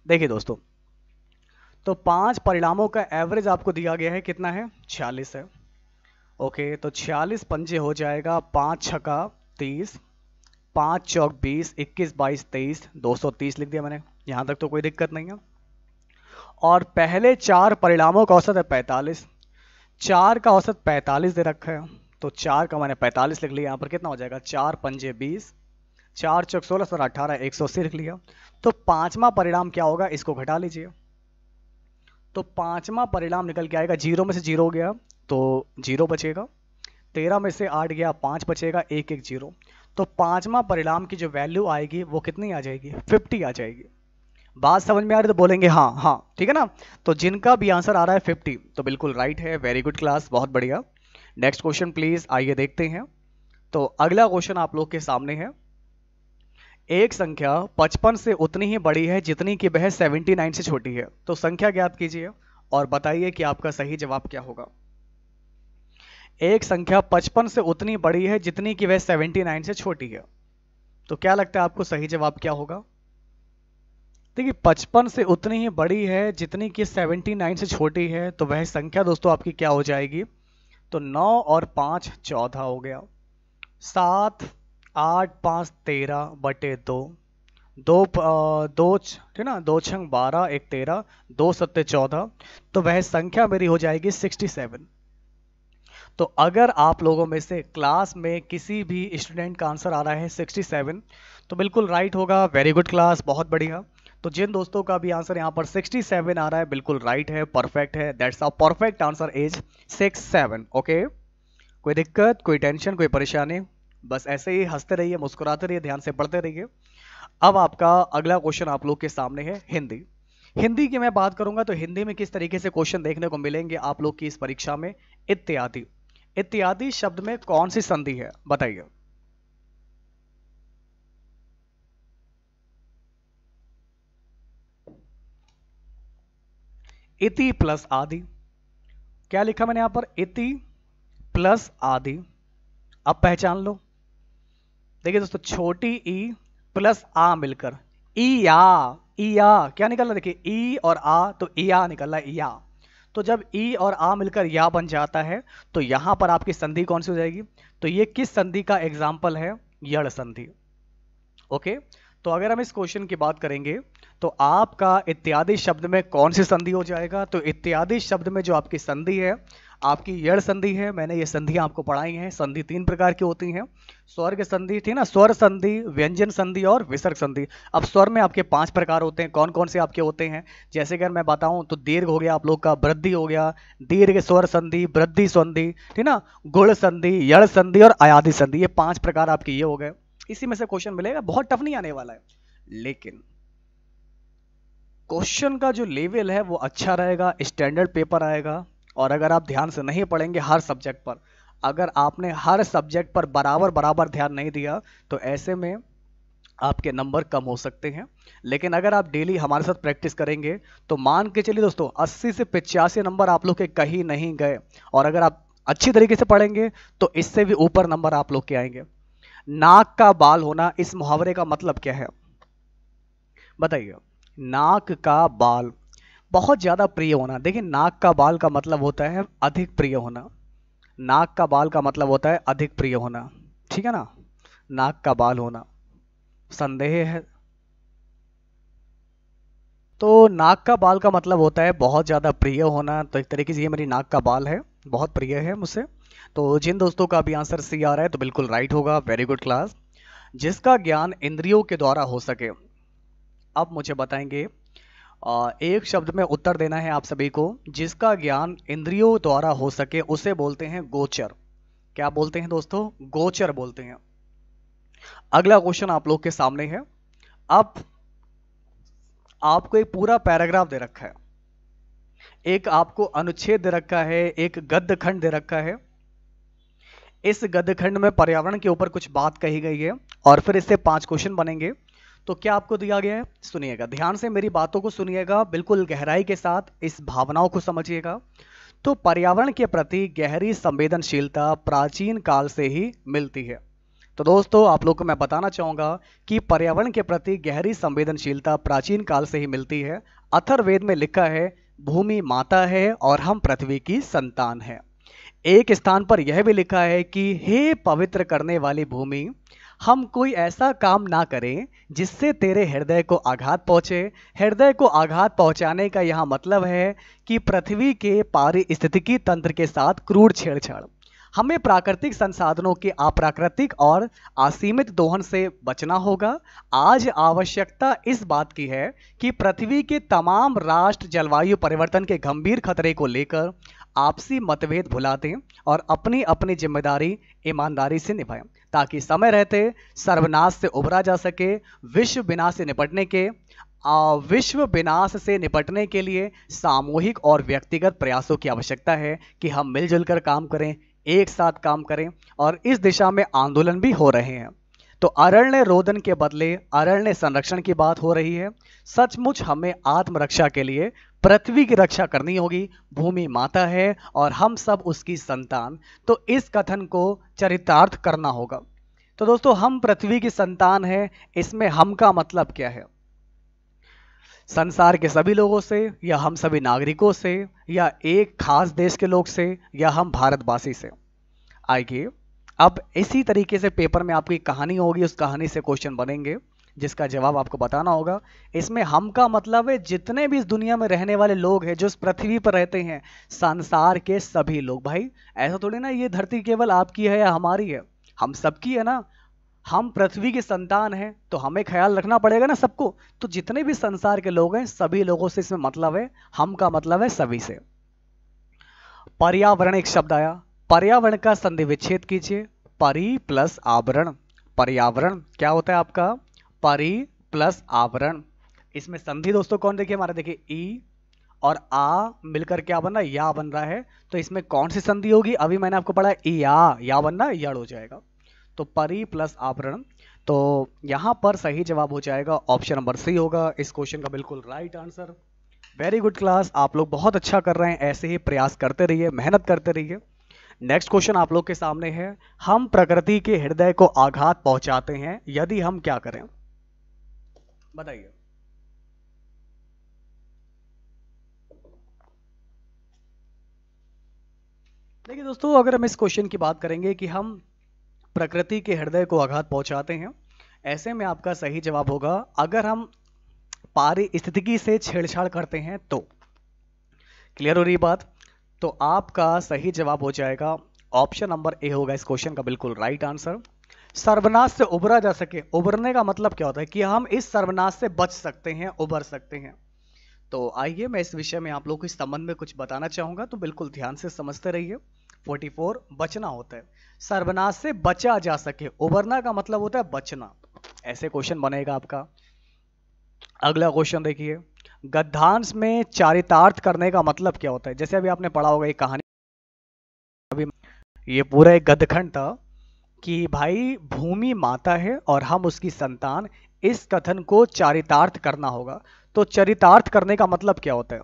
S1: देखिए दोस्तों तो पांच परिणामों का एवरेज आपको दिया गया है कितना है छियालीस है ओके तो छियालीस पंजे हो जाएगा पाँच छका तीस पाँच चौक बीस इक्कीस बाईस तेईस दो सौ तीस लिख दिया मैंने यहां तक तो कोई दिक्कत नहीं है और पहले चार परिणामों का औसत है पैंतालीस चार का औसत पैंतालीस दे रखा है तो चार का मैंने पैंतालीस लिख लिया यहाँ पर कितना हो जाएगा चार पंजे बीस चार चौक सोलह सर अट्ठारह एक सौ अस्सी लिख लिया तो पांचवा परिणाम क्या होगा इसको घटा लीजिए तो पांचवा परिणाम निकल के आएगा जीरो में से जीरो गया तो जीरो बचेगा तेरह में से आठ गया पाँच बचेगा एक एक जीरो तो पांचवा परिणाम की जो वैल्यू आएगी वो कितनी आ जाएगी फिफ्टी आ जाएगी बात समझ में आ रही तो बोलेंगे हाँ हाँ ठीक है ना तो जिनका भी आंसर आ रहा है फिफ्टी तो बिल्कुल राइट है वेरी गुड क्लास बहुत बढ़िया नेक्स्ट क्वेश्चन प्लीज आइए देखते हैं तो अगला क्वेश्चन आप लोग के सामने है एक संख्या 55 से उतनी ही बड़ी है जितनी कि वह 79 से छोटी है तो संख्या ज्ञात कीजिए और बताइए कि आपका सही जवाब क्या होगा एक संख्या 55 से उतनी बड़ी है जितनी कि वह 79 से छोटी है तो क्या लगता है आपको सही जवाब क्या होगा देखिए 55 से उतनी ही बड़ी है जितनी कि 79 से छोटी है तो वह संख्या दोस्तों आपकी क्या हो जाएगी तो 9 और 5 चौदह हो गया सात आठ पाँच तेरह बटे दो दो दो ठीक ना दो छंग बारह एक तेरह दो सत्य चौदह तो वह संख्या मेरी हो जाएगी सिक्सटी सेवन तो अगर आप लोगों में से क्लास में किसी भी स्टूडेंट का आंसर आ रहा है सिक्सटी सेवन तो बिल्कुल राइट होगा वेरी गुड क्लास बहुत बढ़िया तो जिन दोस्तों का भी आंसर यहाँ पर सिक्सटी सेवन आ रहा है बिल्कुल राइट है परफेक्ट है that's a perfect answer is seven okay कोई दिक्कत कोई टेंशन कोई परेशानी बस ऐसे ही हंसते रहिए मुस्कुराते रहिए ध्यान से पढ़ते रहिए अब आपका अगला क्वेश्चन आप लोग के सामने है हिंदी हिंदी की मैं बात करूंगा तो हिंदी में किस तरीके से क्वेश्चन देखने को मिलेंगे आप लोग की इस परीक्षा में इत्यादि इत्यादि शब्द में कौन सी संधि है बताइए इति प्लस आदि क्या लिखा मैंने यहां पर इति प्लस आदि अब पहचान लो देखिए दोस्तों छोटी ई प्लस आ मिलकर ई या ई या क्या निकल देखिए ई और आ तो ई आ निकल रहा या तो जब ई और आ मिलकर या बन जाता है तो यहां पर आपकी संधि कौन सी हो जाएगी तो ये किस संधि का एग्जाम्पल है यड़ संधि ओके तो अगर हम इस क्वेश्चन की बात करेंगे तो आपका इत्यादि शब्द में कौन सी संधि हो जाएगा तो इत्यादि शब्द में जो आपकी संधि है आपकी यड़ संधि है मैंने ये संधियाँ आपको पढ़ाई हैं संधि तीन प्रकार की होती हैं स्वर्ग संधि ठीक ना स्वर संधि व्यंजन संधि और विसर्ग संधि अब स्वर में आपके पांच प्रकार होते हैं कौन कौन से आपके होते हैं जैसे अगर मैं बताऊं तो दीर्घ हो गया आप लोग का वृद्धि हो गया दीर्घ स्वर संधि वृद्धि संधि ठीक ना गुण संधि यड़ संधि और अयाधि संधि ये पांच प्रकार आपके ये हो गए इसी में से क्वेश्चन मिलेगा बहुत टफ नहीं आने वाला है लेकिन क्वेश्चन का जो लेवल है वो अच्छा रहेगा स्टैंडर्ड पेपर आएगा और अगर आप ध्यान से नहीं पढ़ेंगे हर सब्जेक्ट पर अगर आपने हर सब्जेक्ट पर बराबर बराबर ध्यान नहीं दिया तो ऐसे में आपके नंबर कम हो सकते हैं लेकिन अगर आप डेली हमारे साथ प्रैक्टिस करेंगे तो मान के चलिए दोस्तों 80 से पचासी नंबर आप लोग के कहीं नहीं गए और अगर आप अच्छी तरीके से पढ़ेंगे तो इससे भी ऊपर नंबर आप लोग के आएंगे नाक का बाल होना इस मुहावरे का मतलब क्या है बताइए नाक का बाल बहुत ज़्यादा प्रिय होना देखिए नाक का बाल का मतलब होता है अधिक प्रिय होना नाक का बाल का मतलब होता है अधिक प्रिय होना ठीक है ना नाक का बाल होना संदेह है तो नाक का बाल का मतलब होता है बहुत ज़्यादा प्रिय होना तो एक तरीके से ये मेरी नाक का बाल है बहुत प्रिय है मुझसे तो जिन दोस्तों का भी आंसर सी आ रहा है तो बिल्कुल राइट होगा वेरी गुड क्लास जिसका ज्ञान इंद्रियों के द्वारा हो सके अब मुझे बताएंगे एक शब्द में उत्तर देना है आप सभी को जिसका ज्ञान इंद्रियों द्वारा हो सके उसे बोलते हैं गोचर क्या बोलते हैं दोस्तों गोचर बोलते हैं अगला क्वेश्चन आप लोग के सामने है अब आपको एक पूरा पैराग्राफ दे रखा है एक आपको अनुच्छेद दे रखा है एक गद्य खंड दे रखा है इस गद्य खंड में पर्यावरण के ऊपर कुछ बात कही गई है और फिर इससे पांच क्वेश्चन बनेंगे तो क्या आपको दिया गया है सुनिएगा ध्यान से मेरी बातों को सुनिएगा बिल्कुल गहराई के साथ इस भावनाओं को समझिएगा तो पर्यावरण के प्रति गहरी संवेदनशीलता प्राचीन काल से ही मिलती है तो दोस्तों आप लोग को मैं बताना चाहूँगा कि पर्यावरण के प्रति गहरी संवेदनशीलता प्राचीन काल से ही मिलती है अथर्वेद में लिखा है भूमि माता है और हम पृथ्वी की संतान है एक स्थान पर यह भी लिखा है कि हे पवित्र करने वाली भूमि हम कोई ऐसा काम ना करें जिससे तेरे हृदय को आघात पहुंचे हृदय को आघात पहुंचाने का यह मतलब है कि पृथ्वी के पारिस्थितिकी तंत्र के साथ क्रूर छेड़छाड़ हमें प्राकृतिक संसाधनों के अप्राकृतिक और असीमित दोहन से बचना होगा आज आवश्यकता इस बात की है कि पृथ्वी के तमाम राष्ट्र जलवायु परिवर्तन के गंभीर खतरे को लेकर आपसी मतभेद भुला दें और अपनी अपनी जिम्मेदारी ईमानदारी से निभाएं ताकि समय रहते सर्वनाश से उभरा जा सके विश्व विनाश से निपटने के विश्व विनाश से निपटने के लिए सामूहिक और व्यक्तिगत प्रयासों की आवश्यकता है कि हम मिलजुल कर काम करें एक साथ काम करें और इस दिशा में आंदोलन भी हो रहे हैं तो अरण्य रोदन के बदले अरण्य संरक्षण की बात हो रही है सचमुच हमें आत्मरक्षा के लिए पृथ्वी की रक्षा करनी होगी भूमि माता है और हम सब उसकी संतान तो इस कथन को चरितार्थ करना होगा तो दोस्तों हम पृथ्वी की संतान है इसमें हम का मतलब क्या है संसार के सभी लोगों से या हम सभी नागरिकों से या एक खास देश के लोग से या हम भारतवासी से आइए अब इसी तरीके से पेपर में आपकी कहानी होगी उस कहानी से क्वेश्चन बनेंगे जिसका जवाब आपको बताना होगा इसमें हम का मतलब है जितने भी इस दुनिया में रहने वाले लोग हैं जो इस पृथ्वी पर रहते हैं संसार के सभी लोग भाई ऐसा थोड़ी ना ये धरती केवल आपकी है या हमारी है हम सबकी है ना हम पृथ्वी के संतान हैं तो हमें ख्याल रखना पड़ेगा ना सबको तो जितने भी संसार के लोग हैं सभी लोगों से इसमें मतलब है हम का मतलब है सभी से पर्यावरण एक शब्द आया पर्यावरण का संधि विच्छेद कीजिए परी प्लस आवरण पर्यावरण क्या होता है आपका परि प्लस आवरण इसमें संधि दोस्तों कौन देखिए हमारा देखिए ई और आ मिलकर क्या बन रहा है या बन रहा है तो इसमें कौन सी संधि होगी अभी मैंने आपको पढ़ा ई या या बनना यड़ हो जाएगा तो परी प्लस आवरण तो यहाँ पर सही जवाब हो जाएगा ऑप्शन नंबर सी होगा इस क्वेश्चन का बिल्कुल right answer very good class आप लोग बहुत अच्छा कर रहे हैं ऐसे ही प्रयास करते रहिए मेहनत करते रहिए नेक्स्ट क्वेश्चन आप लोग के सामने है हम प्रकृति के हृदय को आघात पहुंचाते हैं यदि हम क्या करें बताइए देखिए दोस्तों अगर हम इस क्वेश्चन की बात करेंगे कि हम प्रकृति के हृदय को आघात पहुंचाते हैं ऐसे में आपका सही जवाब होगा अगर हम पारिस्थितिकी से छेड़छाड़ करते हैं तो क्लियर हो रही बात तो आपका सही जवाब हो जाएगा ऑप्शन नंबर ए होगा इस क्वेश्चन का बिल्कुल राइट आंसर सर्वनाश से उबरा जा सके उबरने का मतलब क्या होता है कि हम इस सर्वनाश से बच सकते हैं उभर सकते हैं तो आइए मैं इस विषय में आप लोग को इस संबंध में कुछ बताना चाहूंगा तो बिल्कुल ध्यान से समझते रहिए 44 बचना होता है सर्वनाश से बचा जा सके उबरना का मतलब होता है बचना ऐसे क्वेश्चन बनेगा आपका अगला क्वेश्चन देखिए गद्धांश में चारितार्थ करने का मतलब क्या होता है जैसे अभी आपने पढ़ा होगा ये कहानी अभी ये पूरा एक गद्यखंड था कि भाई भूमि माता है और हम उसकी संतान इस कथन को चरितार्थ करना होगा तो चरितार्थ करने का मतलब क्या होता है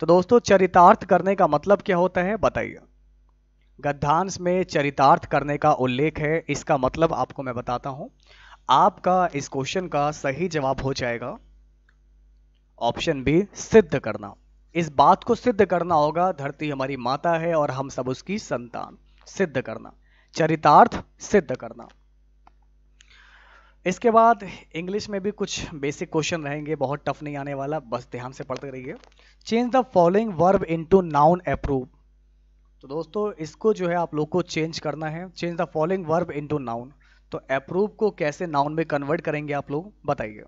S1: तो दोस्तों चरितार्थ करने का मतलब क्या होता है बताइए गद्धांश में चरितार्थ करने का उल्लेख है इसका मतलब आपको मैं बताता हूं आपका इस क्वेश्चन का सही जवाब हो जाएगा ऑप्शन बी सिद्ध करना इस बात को सिद्ध करना होगा धरती हमारी माता है और हम सब उसकी संतान सिद्ध करना चरितार्थ सिद्ध करना इसके बाद इंग्लिश में भी कुछ बेसिक क्वेश्चन रहेंगे बहुत टफ नहीं आने वाला बस ध्यान से पढ़ते रहिए change the following verb into noun approve तो दोस्तों इसको जो है आप लोग को चेंज करना है change the following verb into noun तो अप्रूव को कैसे नाउन में कन्वर्ट करेंगे आप लोग बताइए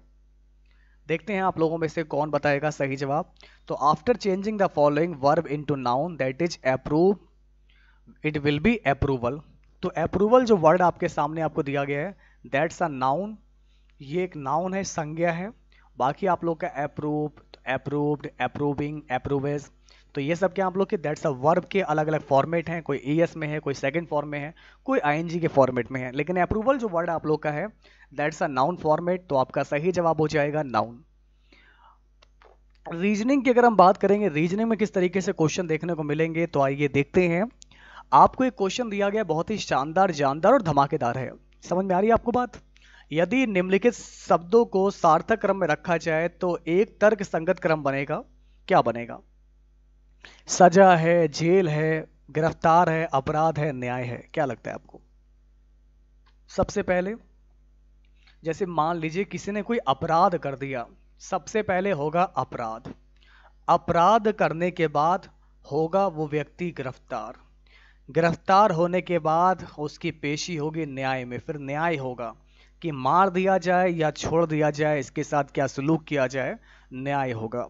S1: देखते हैं आप लोगों में से कौन बताएगा सही जवाब तो after changing the following verb to noun that is approve it will be approval तो अप्रूवल जो वर्ड आपके सामने आपको दिया गया है दैट्स अ नाउन ये एक नाउन है संज्ञा है बाकी आप लोग का अप्रूव अप्रूव्ड अप्रूविंग अप्रूवेज तो ये सब क्या आप लोग के दैट्स अ वर्ब के अलग अलग फॉर्मेट हैं कोई ई में है कोई सेकंड फॉर्म में है कोई आई के फॉर्मेट में है लेकिन अप्रूवल जो वर्ड आप लोग का है दैट्स अ नाउन फॉर्मेट तो आपका सही जवाब हो जाएगा नाउन रीजनिंग की अगर हम बात करेंगे रीजनिंग में किस तरीके से क्वेश्चन देखने को मिलेंगे तो आइए देखते हैं आपको एक क्वेश्चन दिया गया बहुत ही शानदार जानदार और धमाकेदार है समझ में आ रही है आपको बात यदि निम्नलिखित शब्दों को सार्थक क्रम में रखा जाए तो एक तर्क संगत क्रम बनेगा क्या बनेगा सजा है जेल है गिरफ्तार है अपराध है न्याय है क्या लगता है आपको सबसे पहले जैसे मान लीजिए किसी ने कोई अपराध कर दिया सबसे पहले होगा अपराध अपराध करने के बाद होगा वो व्यक्ति गिरफ्तार गिरफ्तार होने के बाद उसकी पेशी होगी न्याय में फिर न्याय होगा कि मार दिया जाए या छोड़ दिया जाए इसके साथ क्या सलूक किया जाए न्याय होगा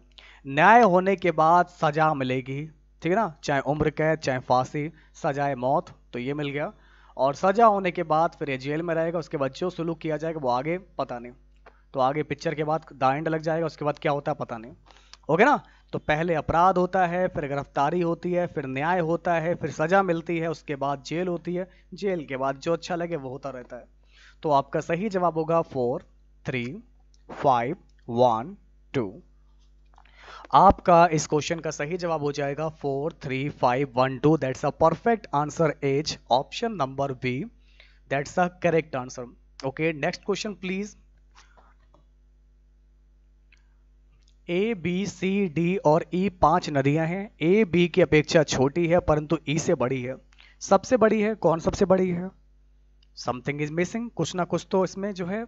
S1: न्याय होने के बाद सजा मिलेगी ठीक है ना चाहे उम्र कैद चाहे फांसी सजाए मौत तो ये मिल गया और सजा होने के बाद फिर ये जेल में रहेगा उसके बाद जो सलूक किया जाएगा वो आगे पता नहीं तो आगे पिक्चर के बाद दाइंड लग जाएगा उसके बाद क्या होता है पता नहीं ओके ना तो पहले अपराध होता है फिर गिरफ्तारी होती है फिर न्याय होता है फिर सज़ा मिलती है उसके बाद जेल होती है जेल के बाद जो अच्छा लगे वो होता रहता है तो आपका सही जवाब होगा four three five one two आपका इस क्वेश्चन का सही जवाब हो जाएगा four three five one two that's a perfect answer as option number B that's a correct answer okay next question please A B C D और E e पांच नदियां हैं ए बी की अपेक्षा छोटी है परंतु ई e से बड़ी है सबसे बड़ी है कौन सबसे बड़ी है समथिंग इज मिसिंग कुछ ना कुछ तो इसमें जो है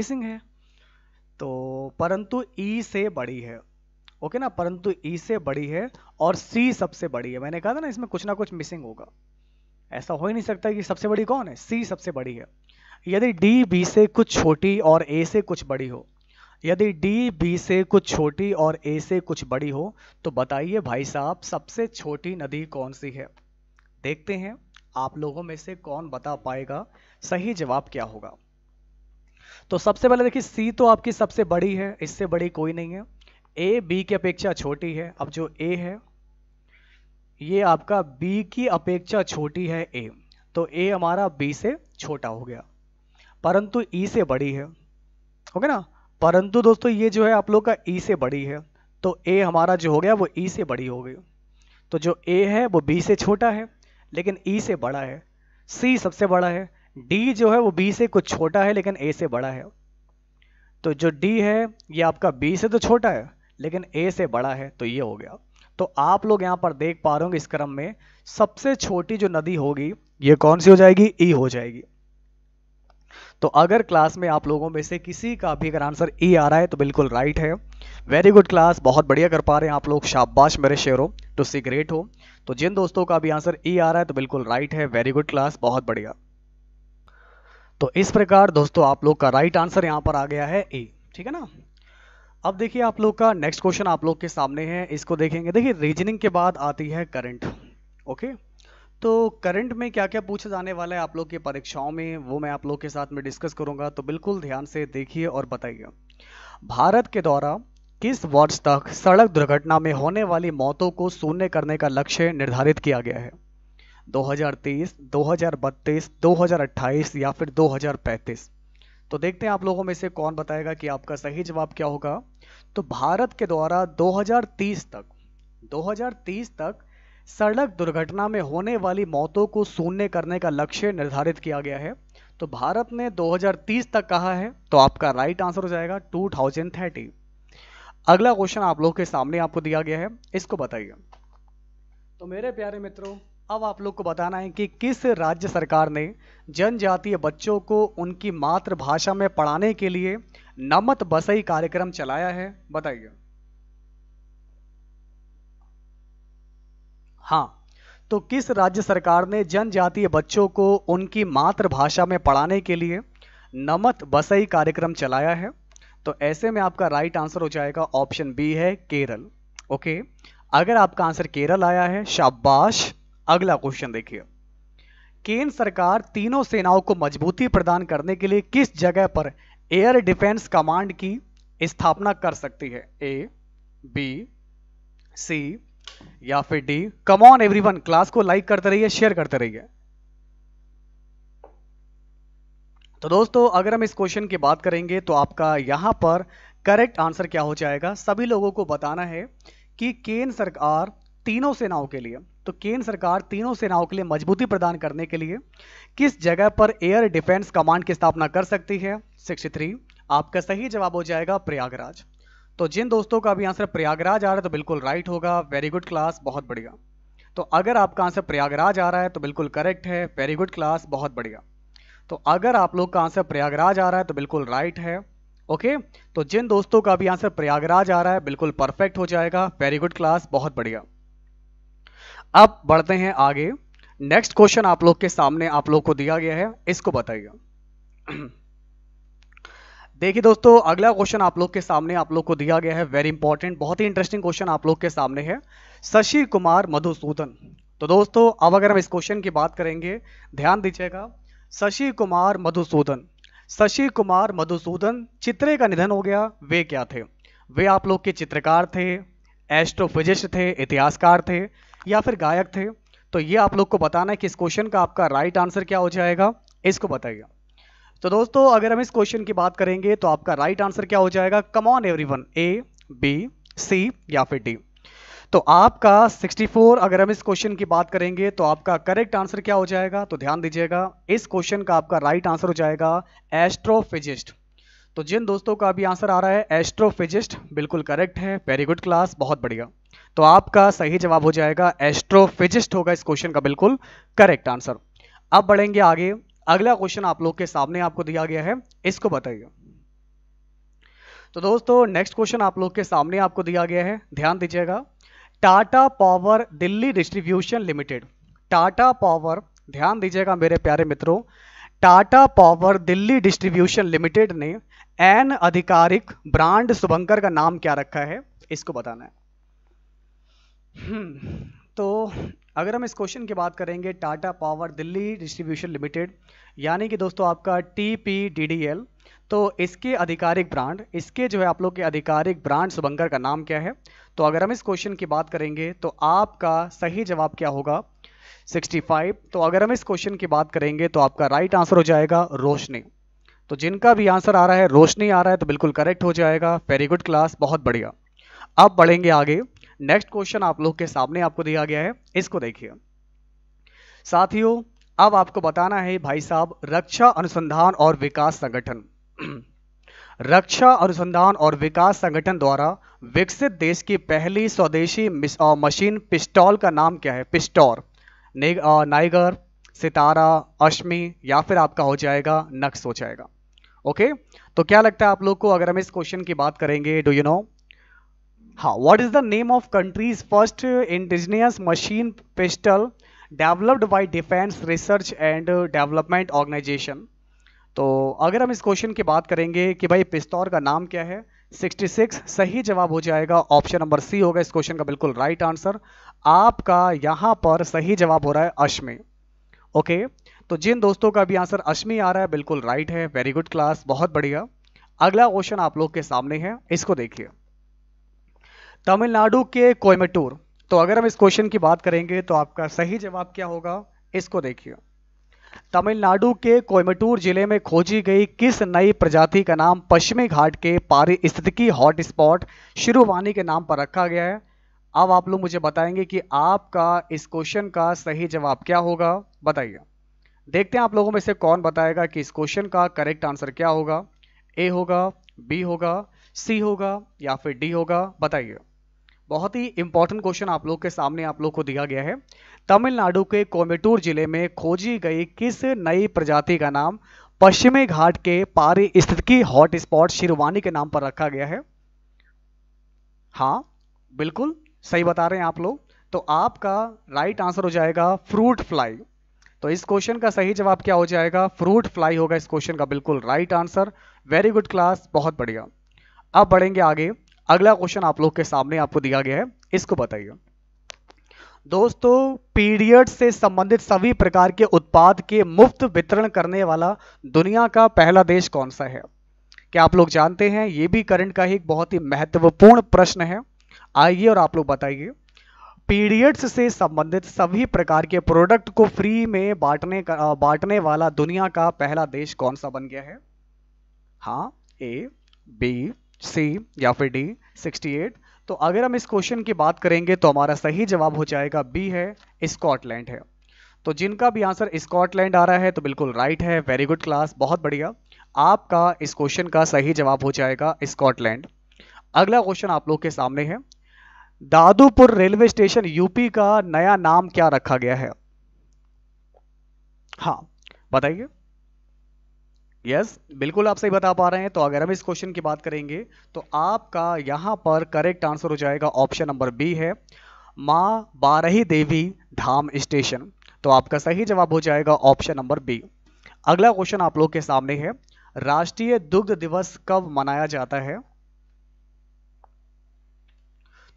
S1: मिसिंग है तो परंतु ई e से बड़ी है ओके ना परंतु ई e से बड़ी है और सी सबसे बड़ी है मैंने कहा था ना इसमें कुछ ना कुछ मिसिंग होगा ऐसा हो ही नहीं सकता कि सबसे बड़ी कौन है सी सबसे बड़ी है यदि डी बी से कुछ छोटी और ए से कुछ बड़ी हो यदि डी बी से कुछ छोटी और ए से कुछ बड़ी हो तो बताइए भाई साहब सबसे छोटी नदी कौन सी है देखते हैं आप लोगों में से कौन बता पाएगा सही जवाब क्या होगा तो सबसे पहले देखिए सी तो आपकी सबसे बड़ी है इससे बड़ी कोई नहीं है ए बी की अपेक्षा छोटी है अब जो ए है ये आपका बी की अपेक्षा छोटी है ए तो ए हमारा बी से छोटा हो गया परंतु ई e से बड़ी है ओके ना परंतु दोस्तों ये जो है आप लोग का ई e से बड़ी है तो ए हमारा जो हो गया वो ई e से बड़ी हो गई तो जो ए है वो बी से छोटा है लेकिन ई e से बड़ा है सी सबसे बड़ा है डी जो है वो बी से कुछ छोटा है लेकिन ए से बड़ा है तो जो डी है ये आपका बी से तो छोटा है लेकिन ए से बड़ा है तो ये हो गया तो आप लोग यहाँ पर देख पा रहे होंगे इस क्रम में सबसे छोटी जो नदी होगी ये कौन सी हो जाएगी ई e हो जाएगी तो अगर क्लास में आप लोगों में से किसी का भी अगर आंसर ई आ रहा है तो बिल्कुल राइट है वेरी गुड क्लास बहुत बढ़िया कर पा रहे हैं आप लोग शाबाश मेरे हो तो सी ग्रेट हो तो जिन दोस्तों का भी आंसर ई आ रहा है तो बिल्कुल राइट है वेरी गुड क्लास बहुत बढ़िया तो इस प्रकार दोस्तों आप लोग का राइट आंसर यहां पर आ गया है ई ठीक है ना अब देखिए आप लोग का नेक्स्ट क्वेश्चन आप लोग के सामने है इसको देखेंगे देखिए रीजनिंग के बाद आती है करंट ओके okay? तो करंट में क्या क्या पूछा जाने वाला है आप लोग की परीक्षाओं में वो मैं आप लोग के साथ में डिस्कस करूंगा तो बिल्कुल ध्यान से देखिए और बताइए भारत के द्वारा किस वर्ष तक सड़क दुर्घटना में होने वाली मौतों को शून्य करने का लक्ष्य निर्धारित किया गया है 2030, 2032, 2028 या फिर 2035 तो देखते हैं आप लोगों में से कौन बताएगा कि आपका सही जवाब क्या होगा तो भारत के द्वारा 2030 तक 2030 तक सड़क दुर्घटना में होने वाली मौतों को शून्य करने का लक्ष्य निर्धारित किया गया है तो भारत ने 2030 तक कहा है तो आपका राइट आंसर हो जाएगा 2030 अगला क्वेश्चन आप लोग के सामने आपको दिया गया है इसको बताइए तो मेरे प्यारे मित्रों अब आप लोग को बताना है कि किस राज्य सरकार ने जनजातीय बच्चों को उनकी मातृभाषा में पढ़ाने के लिए नमत बसई कार्यक्रम चलाया है बताइए हाँ तो किस राज्य सरकार ने जनजातीय बच्चों को उनकी मातृभाषा में पढ़ाने के लिए नमत बसई कार्यक्रम चलाया है तो ऐसे में आपका राइट आंसर हो जाएगा ऑप्शन बी है केरल ओके अगर आपका आंसर केरल आया है शाबाश अगला क्वेश्चन देखिए केंद्र सरकार तीनों सेनाओं को मजबूती प्रदान करने के लिए किस जगह पर एयर डिफेंस कमांड की स्थापना कर सकती है ए बी सी या फिर D come on everyone class को लाइक करते रहिए शेयर करते रहिए तो दोस्तों अगर हम इस क्वेश्चन की बात करेंगे तो आपका यहां पर करेक्ट आंसर क्या हो जाएगा सभी लोगों को बताना है कि केंद्र सरकार तीनों सेनाओं के लिए तो केंद्र सरकार तीनों सेनाओं के लिए मजबूती प्रदान करने के लिए किस जगह पर एयर डिफेंस कमांड की स्थापना कर सकती है थ्री आपका सही जवाब हो जाएगा प्रयागराज तो जिन दोस्तों का भी आंसर प्रयागराज आ रहा है तो बिल्कुल राइट होगा वेरी गुड क्लास बहुत बढ़िया तो अगर आपका आंसर प्रयागराज आ रहा है तो बिल्कुल करेक्ट है वेरी गुड क्लास बहुत बढ़िया तो अगर आप लोग का आंसर प्रयागराज आ रहा है तो बिल्कुल राइट है ओके तो जिन दोस्तों का भी आंसर प्रयागराज आ रहा है बिल्कुल परफेक्ट हो जाएगा वेरी गुड क्लास बहुत बढ़िया अब बढ़ते हैं आगे नेक्स्ट क्वेश्चन आप लोग के सामने आप लोग को दिया गया है इसको बताइएगा देखिए दोस्तों अगला क्वेश्चन आप लोग के सामने आप लोग को दिया गया है वेरी इंपॉर्टेंट बहुत ही इंटरेस्टिंग क्वेश्चन आप लोग के सामने है शशि कुमार मधुसूदन तो दोस्तों अब अगर हम इस क्वेश्चन की बात करेंगे ध्यान दीजिएगा शशि कुमार मधुसूदन शशि कुमार मधुसूदन चित्रे का निधन हो गया वे क्या थे वे आप लोग के चित्रकार थे एस्ट्रोफिजिस्ट थे इतिहासकार थे या फिर गायक थे तो ये आप लोग को बताना है कि इस क्वेश्चन का आपका राइट आंसर क्या हो जाएगा इसको बताइए तो दोस्तों अगर हम इस क्वेश्चन की बात करेंगे तो आपका राइट आंसर क्या हो जाएगा everyone A B C या फिर डी तो आपका 64 अगर हम इस क्वेश्चन की बात करेंगे तो आपका करेक्ट आंसर क्या हो जाएगा तो ध्यान दीजिएगा इस क्वेश्चन का आपका राइट आंसर हो जाएगा एस्ट्रोफिजिस्ट तो जिन दोस्तों का अभी आंसर आ रहा है एस्ट्रोफिजिस्ट बिल्कुल करेक्ट है वेरी गुड क्लास बहुत बढ़िया तो आपका सही जवाब हो जाएगा एस्ट्रोफिजिस्ट होगा इस क्वेश्चन का बिल्कुल करेक्ट आंसर अब बढ़ेंगे आगे अगला क्वेश्चन आप लोग के सामने आपको दिया गया है इसको बताइए तो दोस्तों नेक्स्ट क्वेश्चन आप लोग के सामने आपको दिया गया है ध्यान दीजिएगा Tata power Delhi distribution limited Tata power ध्यान दीजिएगा मेरे प्यारे मित्रों Tata power Delhi distribution limited ने एन आधिकारिक ब्रांड शुभंकर का नाम क्या रखा है इसको बताना है हम्म, तो अगर हम इस क्वेश्चन की बात करेंगे Tata power Delhi distribution limited यानी कि दोस्तों आपका T P D D L तो इसके आधिकारिक ब्रांड इसके जो है आप लोग के आधिकारिक ब्रांड शुभंकर का नाम क्या है तो अगर हम इस क्वेश्चन की बात करेंगे तो आपका सही जवाब क्या होगा 65 तो अगर हम इस क्वेश्चन की बात करेंगे तो आपका राइट आंसर हो जाएगा रोशनी तो जिनका भी आंसर आ रहा है रोशनी आ रहा है तो बिल्कुल करेक्ट हो जाएगा वेरी गुड क्लास बहुत बढ़िया अब बढ़ेंगे आगे नेक्स्ट क्वेश्चन आप लोग के सामने आपको दिया गया है इसको देखिए साथियों अब आपको बताना है भाई साहब रक्षा अनुसंधान और विकास संगठन रक्षा अनुसंधान और विकास संगठन द्वारा विकसित देश की पहली स्वदेशी मशीन पिस्टॉल का नाम क्या है पिस्टोर नाइगर सितारा अश्मी या फिर आपका हो जाएगा नक्स हो जाएगा ओके तो क्या लगता है आप लोग को अगर हम इस क्वेश्चन की बात करेंगे डू यू नो हाँ what is the name of country's first indigenous machine pistol developed by defence research and development organisation तो अगर हम इस क्वेश्चन की बात करेंगे कि भाई पिस्तौर का नाम क्या है 66 सही जवाब हो जाएगा ऑप्शन नंबर सी होगा इस क्वेश्चन का बिल्कुल राइट आंसर आपका यहाँ पर सही जवाब हो रहा है अश ओके तो जिन दोस्तों का भी आंसर अश्मी आ रहा है बिल्कुल राइट है वेरी गुड क्लास बहुत बढ़िया अगला क्वेश्चन आप लोग के सामने है इसको देखिए तमिलनाडु के कोयमटूर तो अगर हम इस क्वेश्चन की बात करेंगे तो आपका सही जवाब क्या होगा इसको देखिए तमिलनाडु के कोयमटूर जिले में खोजी गई किस नई प्रजाति का नाम पश्चिमी घाट के पारिस्थितिकी हॉटस्पॉट शिरुवानी के नाम पर रखा गया है अब आप लोग मुझे बताएंगे कि आपका इस क्वेश्चन का सही जवाब क्या होगा बताइए देखते हैं आप लोगों में से कौन बताएगा कि इस क्वेश्चन का करेक्ट आंसर क्या होगा ए होगा बी होगा सी होगा या फिर डी होगा बताइए बहुत ही इंपॉर्टेंट क्वेश्चन आप लोग के सामने आप लोग को दिया गया है तमिलनाडु के कोमेटूर जिले में खोजी गई किस नई प्रजाति का नाम पश्चिमी घाट के पारी स्थित की हॉटस्पॉट शिरवानी के नाम पर रखा गया है हाँ बिल्कुल सही बता रहे हैं आप लोग तो आपका राइट आंसर हो जाएगा फ्रूट फ्लाई तो इस क्वेश्चन का सही जवाब क्या हो जाएगा फ्रूट फ्लाई होगा इस क्वेश्चन का बिल्कुल right answer very good class बहुत बढ़िया अब बढ़ेंगे आगे अगला क्वेश्चन आप लोग के सामने आपको दिया गया है इसको बताइए दोस्तों पीरियड से संबंधित सभी प्रकार के उत्पाद के मुफ्त वितरण करने वाला दुनिया का पहला देश कौन सा है क्या आप लोग जानते हैं ये भी करंट का ही एक बहुत ही महत्वपूर्ण प्रश्न है आइए और आप लोग बताइए पीरियड्स से संबंधित सभी प्रकार के प्रोडक्ट को फ्री में बांटने का बांटने वाला दुनिया का पहला देश कौन सा बन गया है हाँ ए बी सी या फिर डी 68 तो अगर हम इस क्वेश्चन की बात करेंगे तो हमारा सही जवाब हो जाएगा बी है स्कॉटलैंड है तो जिनका भी आंसर स्कॉटलैंड आ रहा है तो बिल्कुल राइट है वेरी गुड क्लास बहुत बढ़िया आपका इस क्वेश्चन का सही जवाब हो जाएगा स्कॉटलैंड अगला क्वेश्चन आप लोग के सामने है दादूपुर रेलवे स्टेशन यूपी का नया नाम क्या रखा गया है हाँ बताइए यस yes, बिल्कुल आप सही बता पा रहे हैं तो अगर हम इस क्वेश्चन की बात करेंगे तो आपका यहाँ पर करेक्ट आंसर हो जाएगा ऑप्शन नंबर बी है माँ बारही देवी धाम स्टेशन तो आपका सही जवाब हो जाएगा ऑप्शन नंबर बी अगला क्वेश्चन आप लोग के सामने है राष्ट्रीय दुग्ध दिवस कब मनाया जाता है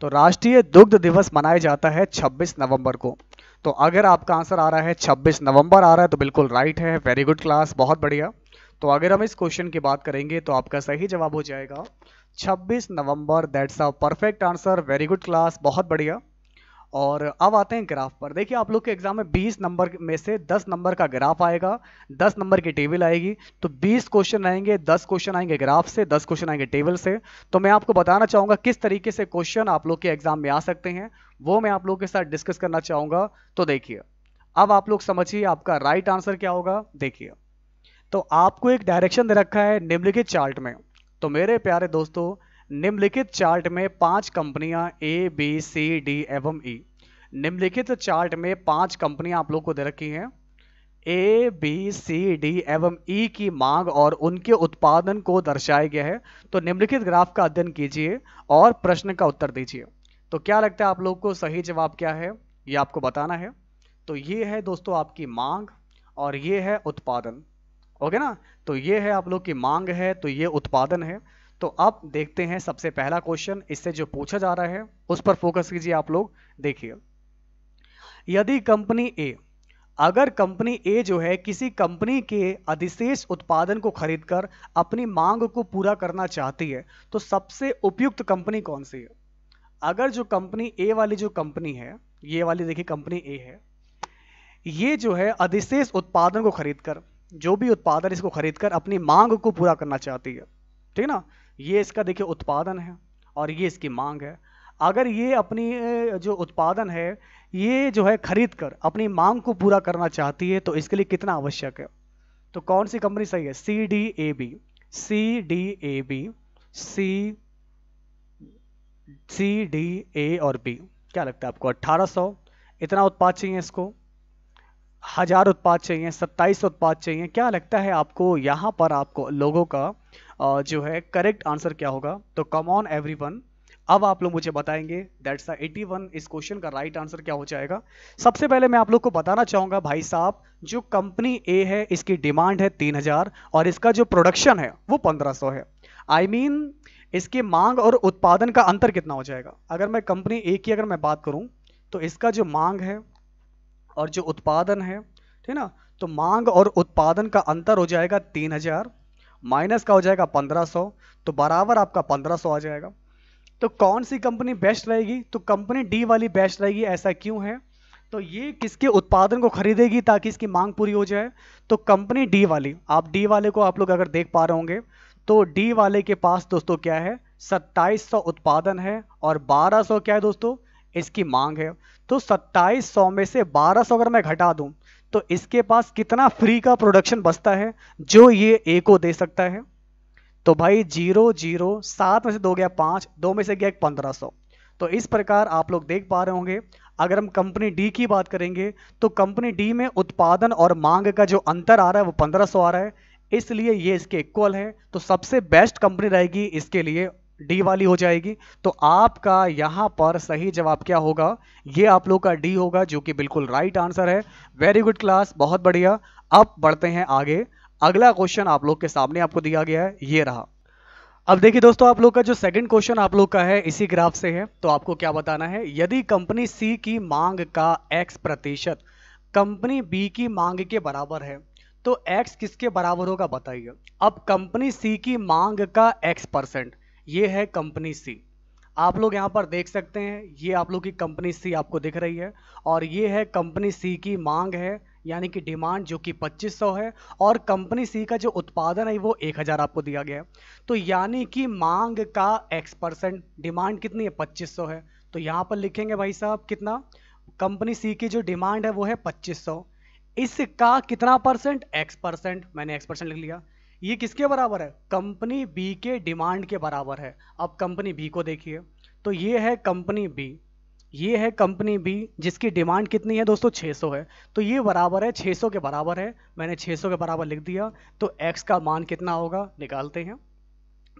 S1: तो राष्ट्रीय दुग्ध दिवस मनाया जाता है 26 नवंबर को तो अगर आपका आंसर आ रहा है 26 नवंबर आ रहा है तो बिल्कुल राइट है वेरी गुड क्लास बहुत बढ़िया तो अगर हम इस क्वेश्चन की बात करेंगे तो आपका सही जवाब हो जाएगा 26 नवंबर that's a perfect answer very good class बहुत बढ़िया और अब आते हैं ग्राफ पर देखिए आप लोग के एग्जाम में 20 नंबर में से 10 नंबर का ग्राफ आएगा 10 नंबर की टेबल आएगी तो 20 क्वेश्चन आएंगे 10 क्वेश्चन आएंगे ग्राफ से 10 क्वेश्चन आएंगे टेबल से तो मैं आपको बताना चाहूँगा किस तरीके से क्वेश्चन आप लोग के एग्जाम में आ सकते हैं वो मैं आप लोग के साथ डिस्कस करना चाहूँगा तो देखिए अब आप लोग समझिए आपका राइट आंसर क्या होगा देखिए तो आपको एक डायरेक्शन दे रखा है निम्नलिखित चार्ट में तो मेरे प्यारे दोस्तों निम्नलिखित चार्ट में पांच कंपनियां ए बी सी डी एवं ई e। निम्नलिखित चार्ट में पांच कंपनियां आप लोग को दे रखी हैं ए बी सी डी एवं ई e की मांग और उनके उत्पादन को दर्शाया गया है तो निम्नलिखित ग्राफ का अध्ययन कीजिए और प्रश्न का उत्तर दीजिए तो क्या लगता है आप लोग को सही जवाब क्या है ये आपको बताना है तो ये है दोस्तों आपकी मांग और ये है उत्पादन ओके ना तो ये है आप लोग की मांग है तो ये उत्पादन है तो अब देखते हैं सबसे पहला क्वेश्चन इससे जो पूछा जा रहा है उस पर फोकस कीजिए आप लोग देखिए यदि कंपनी ए अगर कंपनी ए जो है किसी कंपनी के अधिशेष उत्पादन को खरीदकर अपनी मांग को पूरा करना चाहती है तो सबसे उपयुक्त कंपनी कौन सी है अगर जो कंपनी ए वाली जो कंपनी है ये वाली देखिए कंपनी ए है ये जो है अधिशेष उत्पादन को खरीदकर जो भी उत्पादन इसको खरीद कर अपनी मांग को पूरा करना चाहती है ठीक है ना ये इसका देखिए उत्पादन है और ये इसकी मांग है अगर ये अपनी जो उत्पादन है ये जो है खरीद कर अपनी मांग को पूरा करना चाहती है तो इसके लिए कितना आवश्यक है तो कौन सी कंपनी सही है C D A B C D A B C C D A और बी क्या लगता है आपको 1800 इतना उत्पाद चाहिए इसको हजार उत्पाद चाहिए सत्ताईस उत्पाद चाहिए क्या लगता है आपको यहाँ पर आपको लोगों का जो है करेक्ट आंसर क्या होगा तो कम ऑन एवरी अब आप लोग मुझे बताएंगे दैट्स द 81 इस क्वेश्चन का राइट right आंसर क्या हो जाएगा सबसे पहले मैं आप लोग को बताना चाहूंगा भाई साहब जो कंपनी ए है इसकी डिमांड है 3000 और इसका जो प्रोडक्शन है वो 1500 है आई I मीन mean, इसके मांग और उत्पादन का अंतर कितना हो जाएगा अगर मैं कंपनी ए की अगर मैं बात करूं तो इसका जो मांग है और जो उत्पादन है ठीक ना तो मांग और उत्पादन का अंतर हो जाएगा तीन हजार माइनस का हो जाएगा पंद्रह सौ तो बराबर आपका पंद्रह सौ आ जाएगा तो कौन सी कंपनी बेस्ट रहेगी तो कंपनी डी वाली बेस्ट रहेगी ऐसा क्यों है तो ये किसके उत्पादन को खरीदेगी ताकि इसकी मांग पूरी हो जाए तो कंपनी डी वाली आप डी वाले को आप लोग अगर देख पा रहे होंगे तो डी वाले के पास दोस्तों क्या है सत्ताईस उत्पादन है और बारह क्या है दोस्तों इसकी मांग है तो 2700 में से सौ अगर मैं घटा दूं तो इसके पास कितना फ्री का प्रोडक्शन बचता है जो ये ए को दे सकता है तो भाई जीरो जीरो सात में से दो गया पाँच दो में से गया एक पंद्रह सौ तो इस प्रकार आप लोग देख पा रहे होंगे अगर हम कंपनी डी की बात करेंगे तो कंपनी डी में उत्पादन और मांग का जो अंतर आ रहा है वो पंद्रह सौ आ रहा है इसलिए ये इसके इक्वल है तो सबसे बेस्ट कंपनी रहेगी इसके लिए डी वाली हो जाएगी तो आपका यहाँ पर सही जवाब क्या होगा ये आप लोग का डी होगा जो कि बिल्कुल राइट आंसर है वेरी गुड क्लास बहुत बढ़िया अब बढ़ते हैं आगे अगला क्वेश्चन आप लोग के सामने आपको दिया गया है ये रहा अब देखिए दोस्तों आप लोग का जो सेकंड क्वेश्चन आप लोग का है इसी ग्राफ से है तो आपको क्या बताना है यदि कंपनी सी की मांग का एक्स प्रतिशत कंपनी बी की मांग के बराबर है तो एक्स किसके बराबर होगा बताइए अब कंपनी सी की मांग का एक्स परसेंट ये है कंपनी सी आप लोग यहाँ पर देख सकते हैं ये आप लोग की कंपनी सी आपको दिख रही है और ये है कंपनी सी की मांग है यानी कि डिमांड जो कि 2500 है और कंपनी सी का जो उत्पादन है वो 1000 आपको दिया गया है तो यानी कि मांग का x परसेंट डिमांड कितनी है 2500 है तो यहाँ पर लिखेंगे भाई साहब कितना कंपनी सी की जो डिमांड है वो है 2500 इसका कितना परसेंट x परसेंट मैंने x परसेंट लिख लिया ये किसके बराबर है कंपनी बी के डिमांड के बराबर है अब कंपनी बी को देखिए तो ये है कंपनी बी ये है कंपनी बी जिसकी डिमांड कितनी है दोस्तों 600 है तो ये बराबर है 600 के बराबर है मैंने 600 के बराबर लिख दिया तो x का मान कितना होगा निकालते हैं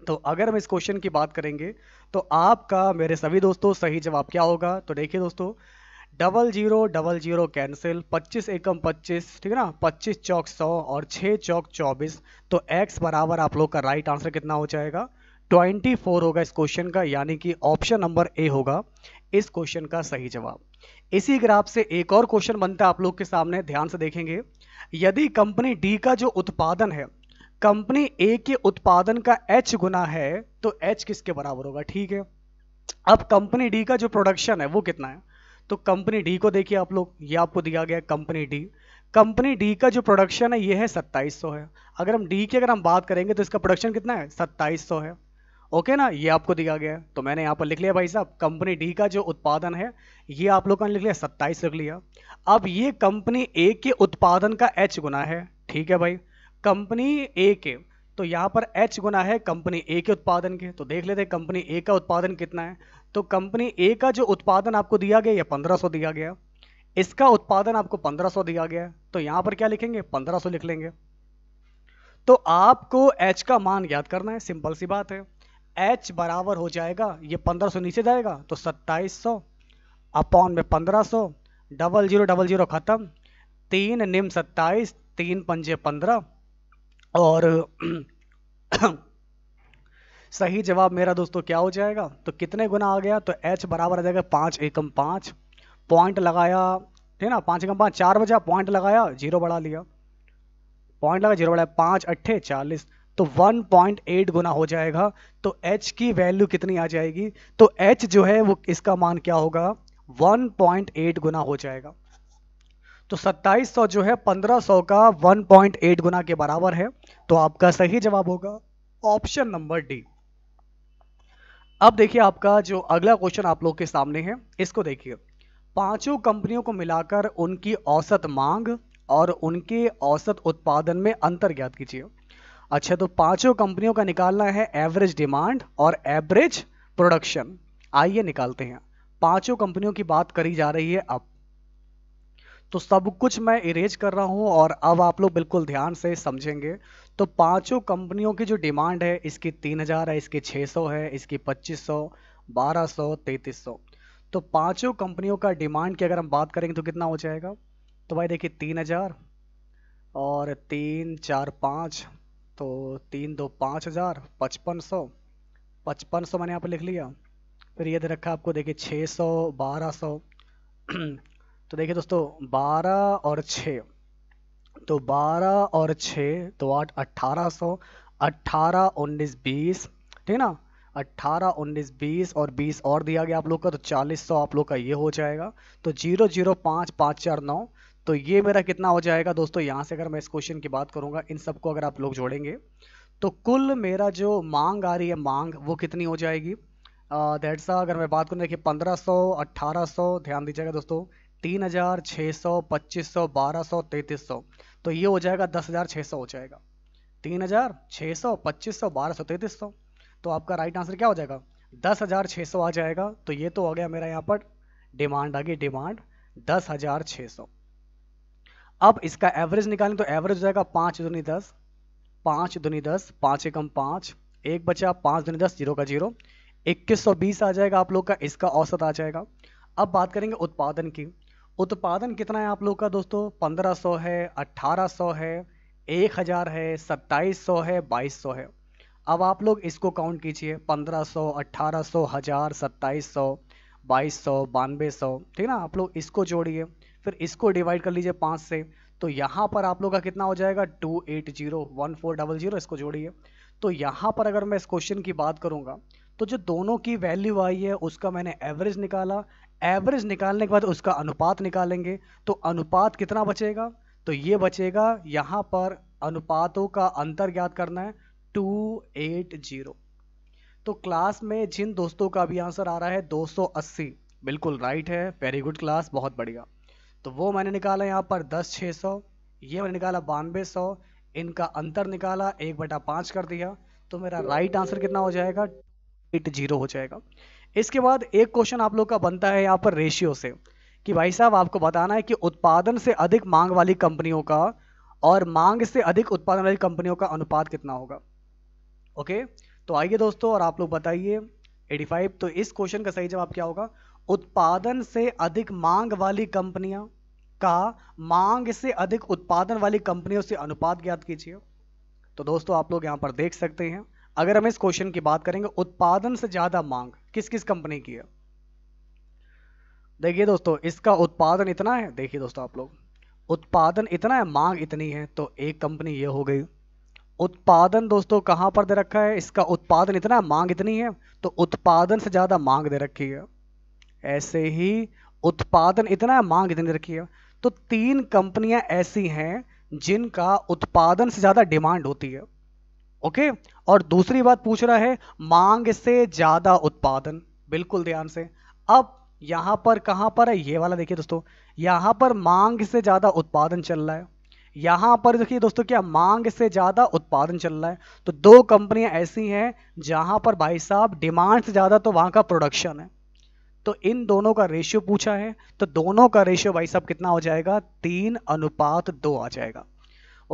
S1: तो अगर हम इस क्वेश्चन की बात करेंगे तो आपका मेरे सभी दोस्तों सही जवाब क्या होगा तो देखिए दोस्तों double zero double zero cancel पच्चीस एकम पच्चीस ठीक है ना पच्चीस चौक सौ और छः चौक चौबीस तो एक्स बराबर आप लोग का राइट आंसर कितना हो जाएगा ट्वेंटी फोर होगा इस क्वेश्चन का यानी कि ऑप्शन नंबर ए होगा इस क्वेश्चन का सही जवाब इसी ग्राफ से एक और क्वेश्चन बनता है आप लोग के सामने ध्यान से देखेंगे यदि कंपनी डी का जो उत्पादन है कंपनी ए के उत्पादन का एच गुना है तो एच किसके बराबर होगा ठीक है अब कंपनी डी का जो प्रोडक्शन है वो कितना है तो कंपनी डी को देखिए आप लोग ये आपको दिया गया कंपनी डी कंपनी डी का जो प्रोडक्शन है ये है सौ है अगर हम डी की अगर हम बात करेंगे तो इसका प्रोडक्शन कितना है सौ है ओके ना ये आपको दिया गया है तो मैंने यहाँ पर लिख लिया भाई साहब कंपनी डी का जो उत्पादन है ये आप लोगों का लिख लिया सत्ताईस लिख लिया अब ये कंपनी ए के उत्पादन का एच गुना है ठीक है भाई कंपनी ए के तो यहाँ पर एच गुना है कंपनी ए के उत्पादन के तो देख लेते कंपनी ए का उत्पादन कितना है तो कंपनी ए का जो उत्पादन आपको दिया गया या 1500 दिया गया इसका उत्पादन आपको 1500 दिया गया तो यहां पर क्या लिखेंगे 1500 लिख लेंगे तो आपको एच का मान याद करना है सिंपल सी बात है एच बराबर हो जाएगा ये 1500 नीचे जाएगा तो 2700 अपॉन में 1500 डबल जीरो डबल जीरो खत्म तीन निम सत्ताईस तीन पंजे पंद्रह और सही जवाब मेरा दोस्तों क्या हो जाएगा तो कितने गुना आ गया तो एच बराबर आ जाएगा पाँच एकम पाँच पॉइंट लगाया ठीक ना पाँच एकम पाँच चार बजा पॉइंट लगाया जीरो बढ़ा लिया पॉइंट लगा जीरो बढ़ाया पाँच अट्ठे चालीस तो 1.8 गुना हो जाएगा तो h की वैल्यू कितनी आ जाएगी तो h जो है वो इसका मान क्या होगा 1.8 गुना हो जाएगा तो 2700 जो है 1500 का 1.8 गुना के बराबर है तो आपका सही जवाब होगा ऑप्शन नंबर डी अब देखिए आपका जो अगला क्वेश्चन आप लोग के सामने है इसको देखिए पांचों कंपनियों को मिलाकर उनकी औसत मांग और उनके औसत उत्पादन में अंतर ज्ञात कीजिए अच्छा तो पांचों कंपनियों का निकालना है एवरेज डिमांड और एवरेज प्रोडक्शन आइए निकालते हैं पांचों कंपनियों की बात करी जा रही है अब तो सब कुछ मैं इरेज कर रहा हूं और अब आप लोग बिल्कुल ध्यान से समझेंगे तो पांचों कंपनियों की जो डिमांड है इसकी 3000 है इसकी 600 है इसकी 2500 1200 3300 तो पांचों कंपनियों का डिमांड की अगर हम बात करेंगे तो कितना हो जाएगा तो भाई देखिए 3000 और तीन चार पाँच तो तीन दो पाँच हज़ार पचपन सौ पचपन सौ मैंने यहाँ पर लिख लिया फिर ये रखा आपको देखिए छः सौ बारह सौ तो देखिए दोस्तों बारह और छः तो 12 और 6 तो आठ अट्ठारह सौ अट्ठारह उन्नीस बीस ठीक है ना अट्ठारह उन्नीस बीस और बीस और दिया गया आप लोग का तो चालीस सौ आप लोग का ये हो जाएगा तो जीरो जीरो पाँच पाँच चार नौ तो ये मेरा कितना हो जाएगा दोस्तों यहाँ से अगर मैं इस क्वेश्चन की बात करूँगा इन सबको अगर आप लोग जोड़ेंगे तो कुल मेरा जो मांग आ रही है मांग वो कितनी हो जाएगी दैट्स सा अगर मैं बात करूँ देखिए पंद्रह सौ अट्ठारह सौ ध्यान दीजिएगा दोस्तों तीन हजार छः सौ पच्चीस सौ बारह सौ तैतीस सौ तो ये हो जाएगा दस हजार छः सौ हो जाएगा तीन हजार छः सौ पच्चीस सौ बारह सौ तैतीस सौ तो आपका राइट आंसर क्या हो जाएगा दस हजार छः सौ आ जाएगा तो ये तो हो गया मेरा यहाँ पर डिमांड आ गई डिमांड दस हजार छः सौ अब इसका एवरेज निकालें तो एवरेज हो जाएगा पाँच दुनी दस पाँच दुनी दस पाँच एकम पाँच एक बचा पाँच दुनी दस जीरो का जीरो इक्कीस सौ बीस आ जाएगा आप लोग का इसका औसत आ जाएगा अब बात करेंगे उत्पादन की उत्पादन कितना है आप लोग का दोस्तों 1500 है 1800 है 1000 है 2700 है 2200 है अब आप लोग इसको काउंट कीजिए 1500 1800 सौ 2700 2200 बानवे ठीक ना आप लोग इसको जोड़िए फिर इसको डिवाइड कर लीजिए पाँच से तो यहाँ पर आप लोग का कितना हो जाएगा two eight zero one four double zero इसको जोड़िए तो यहाँ पर अगर मैं इस क्वेश्चन की बात करूँगा तो जो दोनों की वैल्यू आई है उसका मैंने एवरेज निकाला एवरेज निकालने के बाद उसका अनुपात निकालेंगे तो अनुपात कितना बचेगा तो ये बचेगा यहाँ पर अनुपातों का अंतर ज्ञात करना है टू एट जीरो तो क्लास में जिन दोस्तों का भी आंसर आ रहा है 280 बिल्कुल राइट है वेरी गुड क्लास बहुत बढ़िया तो वो मैंने निकाला यहाँ पर दस छः सौ ये मैंने निकाला बानवे सौ इनका अंतर निकाला एक बटा पाँच कर दिया तो मेरा राइट आंसर कितना हो जाएगा एट जीरो हो जाएगा इसके बाद एक क्वेश्चन आप लोग का बनता है यहाँ पर रेशियो से कि भाई साहब आपको बताना है कि उत्पादन से अधिक मांग वाली कंपनियों का और मांग से अधिक उत्पादन वाली कंपनियों का अनुपात कितना होगा ओके तो आइए दोस्तों और आप लोग बताइए 85 तो इस क्वेश्चन का सही जवाब क्या होगा उत्पादन से अधिक मांग वाली कंपनियां का मांग से अधिक उत्पादन वाली कंपनियों से अनुपात ज्ञात कीजिए तो दोस्तों आप लोग यहाँ पर देख सकते हैं अगर हम इस क्वेश्चन की बात करेंगे उत्पादन से ज्यादा मांग किस किस कंपनी की है देखिए दोस्तों इसका उत्पादन इतना है देखिए दोस्तों आप लोग उत्पादन इतना है मांग इतनी है तो एक कंपनी ये हो गई उत्पादन दोस्तों कहां पर दे रखा है इसका उत्पादन इतना है मांग इतनी है तो उत्पादन से ज़्यादा मांग दे रखी है ऐसे ही उत्पादन इतना है मांग इतनी दे रखी है तो तीन कंपनियां ऐसी हैं जिनका उत्पादन से ज़्यादा डिमांड होती है ओके और दूसरी बात पूछ रहा है मांग से ज्यादा उत्पादन बिल्कुल ध्यान से अब यहां पर कहां पर है ये वाला देखिए दोस्तों यहां पर मांग से ज्यादा उत्पादन चल रहा है यहां पर देखिए दोस्तों क्या मांग से ज्यादा उत्पादन चल रहा है तो दो कंपनियां ऐसी हैं जहां पर भाई साहब डिमांड से ज्यादा तो वहां का प्रोडक्शन है तो इन दोनों का रेशियो पूछा है तो दोनों का रेशियो भाई साहब कितना हो जाएगा तीन अनुपात दो आ जाएगा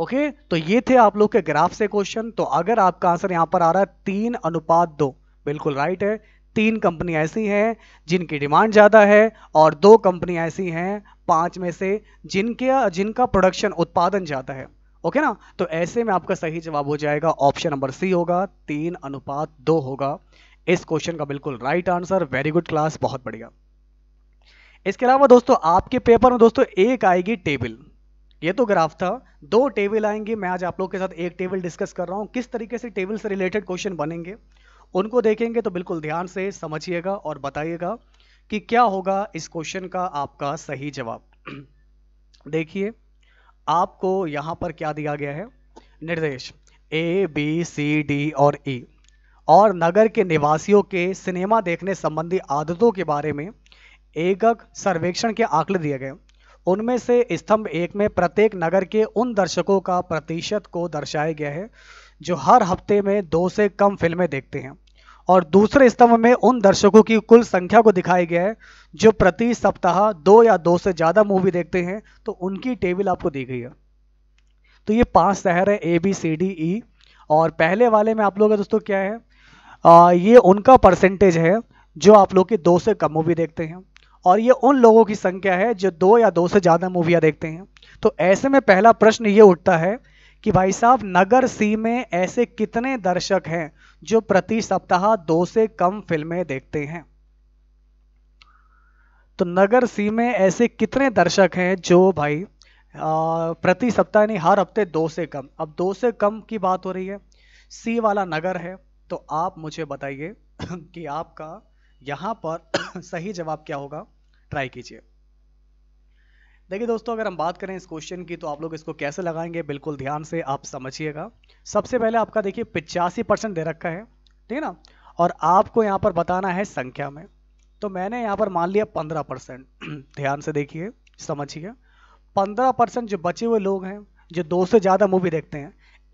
S1: ओके तो ये थे आप लोग के ग्राफ से क्वेश्चन तो अगर आपका आंसर यहाँ पर आ रहा है तीन अनुपात दो बिल्कुल राइट है तीन कंपनी ऐसी हैं जिनकी डिमांड ज़्यादा है और दो कंपनी ऐसी हैं पांच में से जिनके जिनका प्रोडक्शन उत्पादन ज़्यादा है ओके ना तो ऐसे में आपका सही जवाब हो जाएगा ऑप्शन नंबर सी होगा तीन अनुपात दो होगा इस क्वेश्चन का बिल्कुल right answer very good class बहुत बढ़िया इसके अलावा दोस्तों आपके पेपर में दोस्तों एक आएगी टेबल ये तो ग्राफ था दो टेबल आएंगे मैं आज आप लोग के साथ एक टेबल डिस्कस कर रहा हूँ किस तरीके से टेबल से रिलेटेड क्वेश्चन बनेंगे उनको देखेंगे तो बिल्कुल ध्यान से समझिएगा और बताइएगा कि क्या होगा इस क्वेश्चन का आपका सही जवाब देखिए आपको यहाँ पर क्या दिया गया है निर्देश ए बी सी डी और ई e, और नगर के निवासियों के सिनेमा देखने संबंधी आदतों के बारे में एकक सर्वेक्षण के आंकड़े दिए गए उनमें से स्तंभ एक में प्रत्येक नगर के उन दर्शकों का प्रतिशत को दर्शाया गया है जो हर हफ्ते में दो से कम फिल्में देखते हैं और दूसरे स्तंभ में उन दर्शकों की कुल संख्या को दिखाया गया है जो प्रति सप्ताह दो या दो से ज़्यादा मूवी देखते हैं तो उनकी टेबल आपको दी गई है तो ये पांच शहर है ए बी सी डी ई और पहले वाले में आप लोग का दोस्तों क्या है आ, ये उनका परसेंटेज है जो आप लोग की दो से कम मूवी देखते हैं और ये उन लोगों की संख्या है जो दो या दो से ज़्यादा मूविया देखते हैं तो ऐसे में पहला प्रश्न ये उठता है कि भाई साहब नगर सी में ऐसे कितने दर्शक हैं जो प्रति सप्ताह दो से कम फिल्में देखते हैं तो नगर सी में ऐसे कितने दर्शक हैं जो भाई प्रति सप्ताह यानी हर हफ्ते दो से कम अब दो से कम की बात हो रही है सी वाला नगर है तो आप मुझे बताइए कि आपका यहां पर सही जवाब क्या होगा ट्राई कीजिए देखिए दोस्तों अगर हम बात करें इस क्वेश्चन की तो आप लोग इसको कैसे लगाएंगे बिल्कुल ध्यान से आप समझिएगा सबसे पहले आपका देखिए पिचासी परसेंट दे रखा है ठीक है ना और आपको यहाँ पर बताना है संख्या में तो मैंने यहाँ पर मान लिया पंद्रह परसेंट ध्यान से देखिए समझिए पंद्रह परसेंट जो बचे हुए लोग हैं जो दो से ज़्यादा मूवी देखते हैं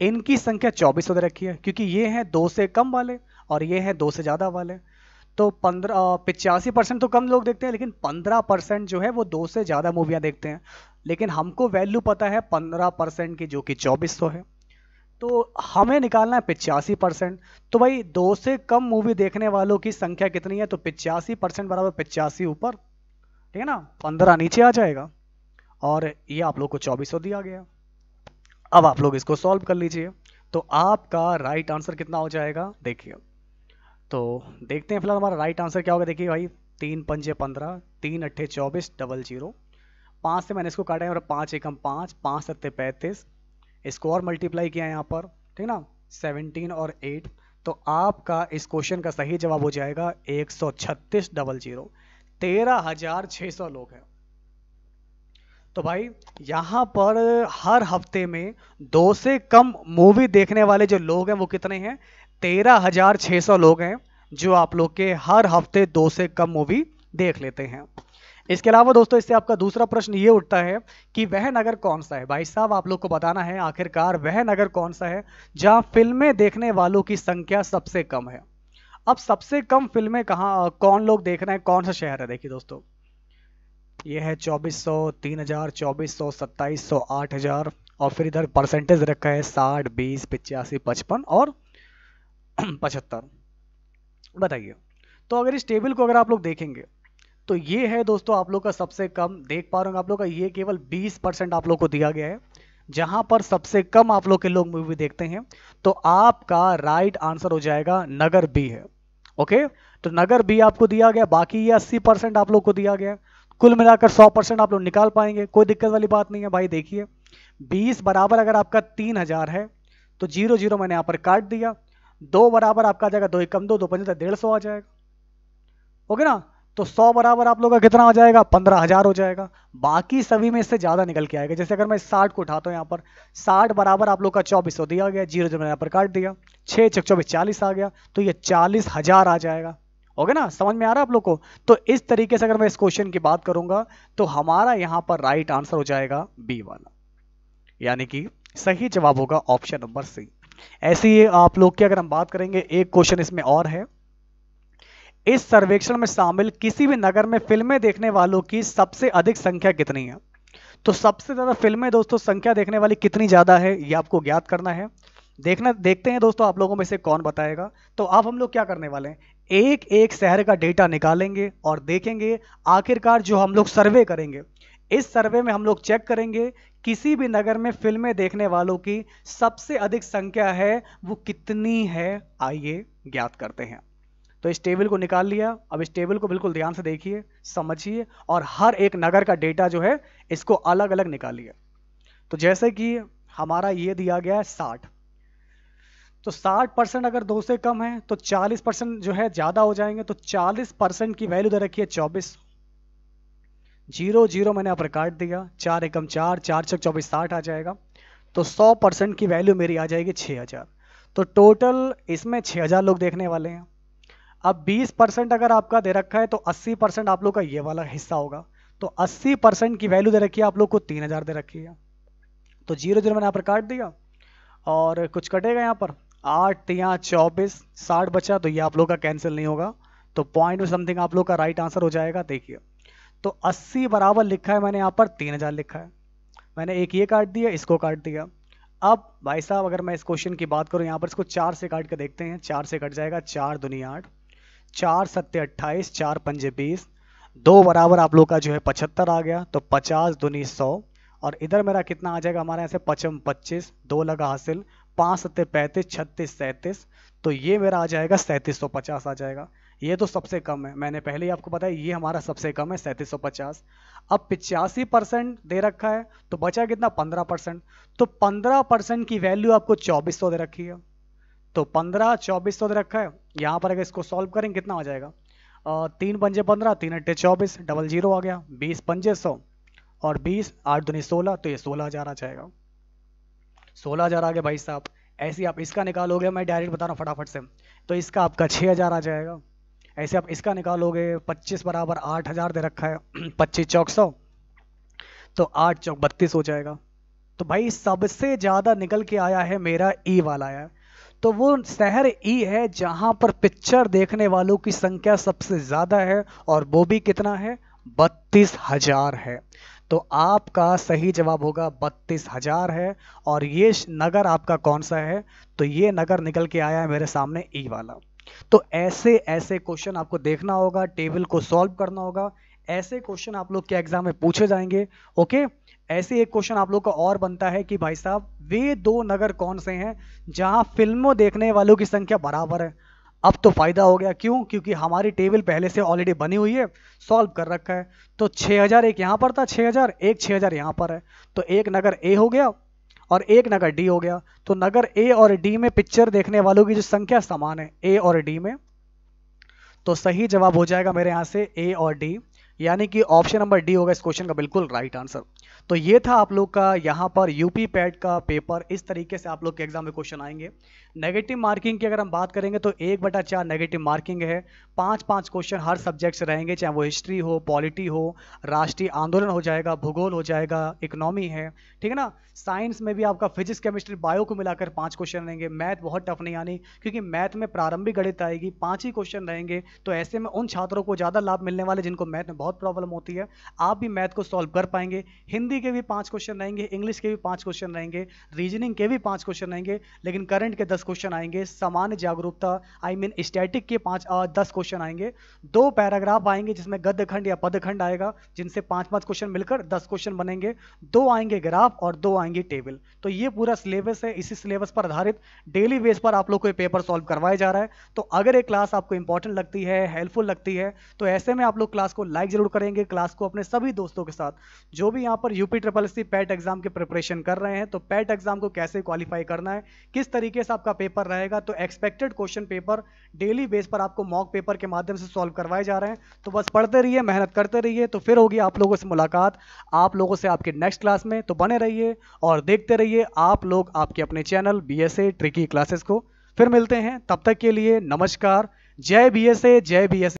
S1: इनकी संख्या चौबीस दे रखी है क्योंकि ये हैं दो से कम वाले और ये हैं दो से ज़्यादा वाले तो पंद्रह पिचासी परसेंट तो कम लोग देखते हैं लेकिन पंद्रह परसेंट जो है वो दो से ज़्यादा मूवियाँ देखते हैं लेकिन हमको वैल्यू पता है पंद्रह परसेंट की जो कि चौबीस सौ है तो हमें निकालना है पिचासी परसेंट तो भाई दो से कम मूवी देखने वालों की संख्या कितनी है तो पिचासी परसेंट बराबर पिचासी ऊपर ठीक है ना पंद्रह नीचे आ जाएगा और ये आप लोग को चौबीस सौ दिया गया अब आप लोग इसको सॉल्व कर लीजिए तो आपका राइट आंसर कितना हो जाएगा देखिए तो देखते हैं फिलहाल हमारा राइट आंसर क्या होगा देखिए भाई तीन पंजे पंद्रह तीन अट्ठे चौबीस डबल जीरो पाँच से मैंने इसको काटा है और पाँच एकम पाँच पाँच सत्ते पैंतीस इसको और मल्टीप्लाई किया है यहाँ पर ठीक ना सेवनटीन और एट तो आपका इस क्वेश्चन का सही जवाब हो जाएगा एक सौ छत्तीस डबल जीरो तेरह हजार छः सौ लोग हैं तो भाई यहाँ पर हर हफ्ते में दो से कम मूवी देखने वाले जो लोग हैं वो कितने हैं तेरह हजार सौ लोग हैं जो आप लोग के हर हफ्ते दो से कम मूवी देख लेते हैं इसके अलावा दोस्तों इससे आपका दूसरा प्रश्न ये उठता है कि वह नगर कौन सा है भाई साहब आप लोग को बताना है आखिरकार वह नगर कौन सा है जहां फिल्में देखने वालों की संख्या सबसे कम है अब सबसे कम फिल्में कहाँ कौन लोग देख रहे हैं कौन सा शहर है देखिए दोस्तों ये है 2400, 3000, 2400, 2700, 8000 और फिर इधर परसेंटेज रखा है 60, 20, पिचासी पचपन और पचहत्तर बताइए तो अगर इस टेबल को अगर आप लोग देखेंगे तो ये है दोस्तों आप लोग का सबसे कम देख पा रहे हो आप लोग का ये केवल 20 परसेंट आप लोग को दिया गया है जहां पर सबसे कम आप लोग के लोग मूवी देखते हैं तो आपका राइट आंसर हो जाएगा नगर बी है ओके तो नगर बी आपको दिया गया बाकी ये अस्सी परसेंट आप लोग को दिया गया कुल मिलाकर सौ परसेंट आप लोग निकाल पाएंगे कोई दिक्कत वाली बात नहीं है भाई देखिए बीस बराबर अगर आपका तीन हजार है तो जीरो जीरो मैंने यहाँ पर काट दिया दो बराबर आपका जाएगा दो एकम दो पंच तो डेढ़ सौ आ जाएगा ओके ना तो सौ बराबर आप लोग का कितना आ जाएगा पंद्रह हजार हो जाएगा बाकी सभी में इससे ज्यादा निकल के आएगा जैसे अगर मैं साठ को उठाता हूँ यहाँ पर साठ बराबर आप लोग का चौबीस सौ दिया गया जीरो जब यहाँ पर काट दिया छः चक चौबीस चालीस आ गया तो ये चालीस हजार आ जाएगा ओके ना समझ में आ रहा है आप लोग को तो इस तरीके से अगर मैं इस क्वेश्चन की बात करूंगा तो हमारा यहाँ पर राइट आंसर हो जाएगा बी वाला यानी कि सही जवाब होगा ऑप्शन नंबर सी ऐसे ही आप लोग की अगर हम बात करेंगे एक क्वेश्चन इसमें और है इस सर्वेक्षण में शामिल किसी भी नगर में फिल्में देखने वालों की सबसे अधिक संख्या कितनी है तो सबसे ज़्यादा फिल्में दोस्तों संख्या देखने वाली कितनी ज़्यादा है ये आपको ज्ञात करना है देखना देखते हैं दोस्तों आप लोगों में से कौन बताएगा तो आप हम लोग क्या करने वाले हैं एक एक शहर का डेटा निकालेंगे और देखेंगे आखिरकार जो हम लोग सर्वे करेंगे इस सर्वे में हम लोग चेक करेंगे किसी भी नगर में फिल्में देखने वालों की सबसे अधिक संख्या है वो कितनी है आइए ज्ञात करते हैं तो इस टेबल को निकाल लिया अब इस टेबल को बिल्कुल ध्यान से देखिए समझिए और हर एक नगर का डेटा जो है इसको अलग अलग निकालिए तो जैसे कि हमारा ये दिया गया है साठ तो 60 परसेंट अगर दो से कम है तो 40 परसेंट जो है ज़्यादा हो जाएंगे तो 40 परसेंट की वैल्यू दे रखी है चौबीस जीरो जीरो मैंने पर काट दिया चार एकम चार चार छः चौबीस साठ आ जाएगा तो सौ परसेंट की वैल्यू मेरी आ जाएगी छः हज़ार तो टोटल इसमें छः हज़ार लोग देखने वाले हैं अब बीस परसेंट अगर आपका दे रखा है तो अस्सी परसेंट आप लोग का ये वाला हिस्सा होगा तो अस्सी परसेंट की वैल्यू दे रखी है आप लोग को तीन हज़ार दे रखी है तो जीरो जीरो मैंने यहाँ पर काट दिया और कुछ कटेगा यहाँ पर आठ तिया चौबीस साठ बचा तो ये आप लोग का कैंसिल नहीं होगा तो पॉइंट समथिंग आप लोग का राइट आंसर हो जाएगा देखिए तो 80 बराबर लिखा है मैंने यहाँ पर 3000 लिखा है मैंने एक ये काट दिया इसको काट दिया अब भाई साहब अगर मैं इस क्वेश्चन की बात करूँ यहाँ पर इसको चार से काट के देखते हैं चार से कट जाएगा चार दुनिया आठ चार सत्य अट्ठाईस चार पंजे बीस दो बराबर आप लोग का जो है पचहत्तर आ गया तो पचास दुनी सौ और इधर मेरा कितना आ जाएगा हमारे यहाँ से पचम पच्चीस दो लगा हासिल पाँच सत्य पैंतीस छत्तीस सैंतीस तो ये मेरा आ जाएगा सैंतीस सौ पचास आ जाएगा ये तो सबसे कम है मैंने पहले ही आपको बताया ये हमारा सबसे कम है सैंतीस सौ पचास अब पिचासी परसेंट दे रखा है तो बचा कितना पंद्रह परसेंट तो पंद्रह परसेंट की वैल्यू आपको चौबीस सौ दे रखी है तो पंद्रह चौबीस सौ दे रखा है यहाँ पर अगर इसको सॉल्व करें कितना हो जाएगा तीन पंजे पंद्रह तीन अट्ठे चौबीस डबल जीरो आ गया बीस पंजे सौ और बीस आठ दुनी सोलह तो ये सोलह हज़ार आ जाएगा सोलह हज़ार आ गया भाई साहब ऐसे आप इसका निकालोगे मैं डायरेक्ट बता रहा हूँ फटाफट से तो इसका आपका छः हज़ार आ जाएगा ऐसे आप इसका निकालोगे 25 बराबर आठ हज़ार दे रखा है पच्चीस चौक सौ तो आठ चौक बत्तीस हो जाएगा तो भाई सबसे ज़्यादा निकल के आया है मेरा ई e वाला है तो वो शहर ई e है जहाँ पर पिक्चर देखने वालों की संख्या सबसे ज़्यादा है और वो भी कितना है बत्तीस हजार है तो आपका सही जवाब होगा बत्तीस हजार है और ये नगर आपका कौन सा है तो ये नगर निकल के आया है मेरे सामने ई e वाला तो ऐसे ऐसे क्वेश्चन आपको देखना होगा टेबल को सॉल्व करना होगा ऐसे क्वेश्चन आप लोग के एग्जाम में पूछे जाएंगे ओके ऐसे एक क्वेश्चन आप लोग का और बनता है कि भाई साहब वे दो नगर कौन से हैं जहां फिल्मों देखने वालों की संख्या बराबर है अब तो फायदा हो गया क्यों क्योंकि हमारी टेबल पहले से ऑलरेडी बनी हुई है सॉल्व कर रखा है तो 6000 एक यहां पर था 6000 एक 6000 यहां पर है तो एक नगर ए हो गया और एक नगर डी हो गया तो नगर ए और डी में पिक्चर देखने वालों की जो संख्या समान है ए और डी में तो सही जवाब हो जाएगा मेरे यहां से ए और डी यानी कि ऑप्शन नंबर डी होगा इस क्वेश्चन का बिल्कुल राइट आंसर तो ये था आप लोग का यहाँ पर यूपी पैट का पेपर इस तरीके से आप लोग के एग्जाम में क्वेश्चन आएंगे नेगेटिव मार्किंग की अगर हम बात करेंगे तो एक बटा चार नेगेटिव मार्किंग है पांच पांच क्वेश्चन हर सब्जेक्ट से रहेंगे चाहे वो हिस्ट्री हो पॉलिटी हो राष्ट्रीय आंदोलन हो जाएगा भूगोल हो जाएगा इकोनॉमी है ठीक है ना साइंस में भी आपका फिजिक्स केमिस्ट्री बायो को मिलाकर पांच क्वेश्चन रहेंगे मैथ बहुत टफ नहीं आनी क्योंकि मैथ में प्रारंभिक गणित आएगी पांच ही क्वेश्चन रहेंगे तो ऐसे में उन छात्रों को ज़्यादा लाभ मिलने वाले जिनको मैथ में बहुत प्रॉब्लम होती है आप भी मैथ को सॉल्व कर पाएंगे हिंदी के भी पांच क्वेश्चन रहेंगे इंग्लिश के भी पांच क्वेश्चन रहेंगे रीजनिंग के भी पांच क्वेश्चन रहेंगे लेकिन करंट के दस क्वेश्चन आएंगे सामान्य जागरूकता आई मीन स्टैटिक के पाँच दस क्वेश्चन आएंगे दो पैराग्राफ आएंगे जिसमें गद्यखंड या पदखंड आएगा जिनसे पाँच पाँच क्वेश्चन मिलकर दस क्वेश्चन बनेंगे दो आएंगे ग्राफ और दो आएंगे टेबल तो ये पूरा सिलेबस है इसी सिलेबस पर आधारित डेली बेस पर आप लोग को पेपर सॉल्व करवाया जा रहा है तो अगर ये क्लास आपको इंपॉर्टेंट लगती है हेल्पफुल लगती है तो ऐसे में आप लोग क्लास को लाइक जरूर करेंगे क्लास को अपने सभी दोस्तों के साथ जो भी यहाँ पर UP triple S PET exam के प्रिपरेशन कर रहे हैं तो पैट एग्जाम e को कैसे क्वालिफाई करना है किस तरीके से आपका पेपर रहेगा तो expected question paper daily base पर आपको मॉक पेपर के माध्यम से सॉल्व करवाए जा रहे हैं तो बस पढ़ते रहिए मेहनत करते रहिए तो फिर होगी आप लोगों से मुलाकात आप लोगों से आपके नेक्स्ट क्लास में तो बने रहिए और देखते रहिए आप लोग आपके अपने channel B S tricky classes को फिर मिलते हैं तब तक के लिए नमस्कार जय बी एस जय बी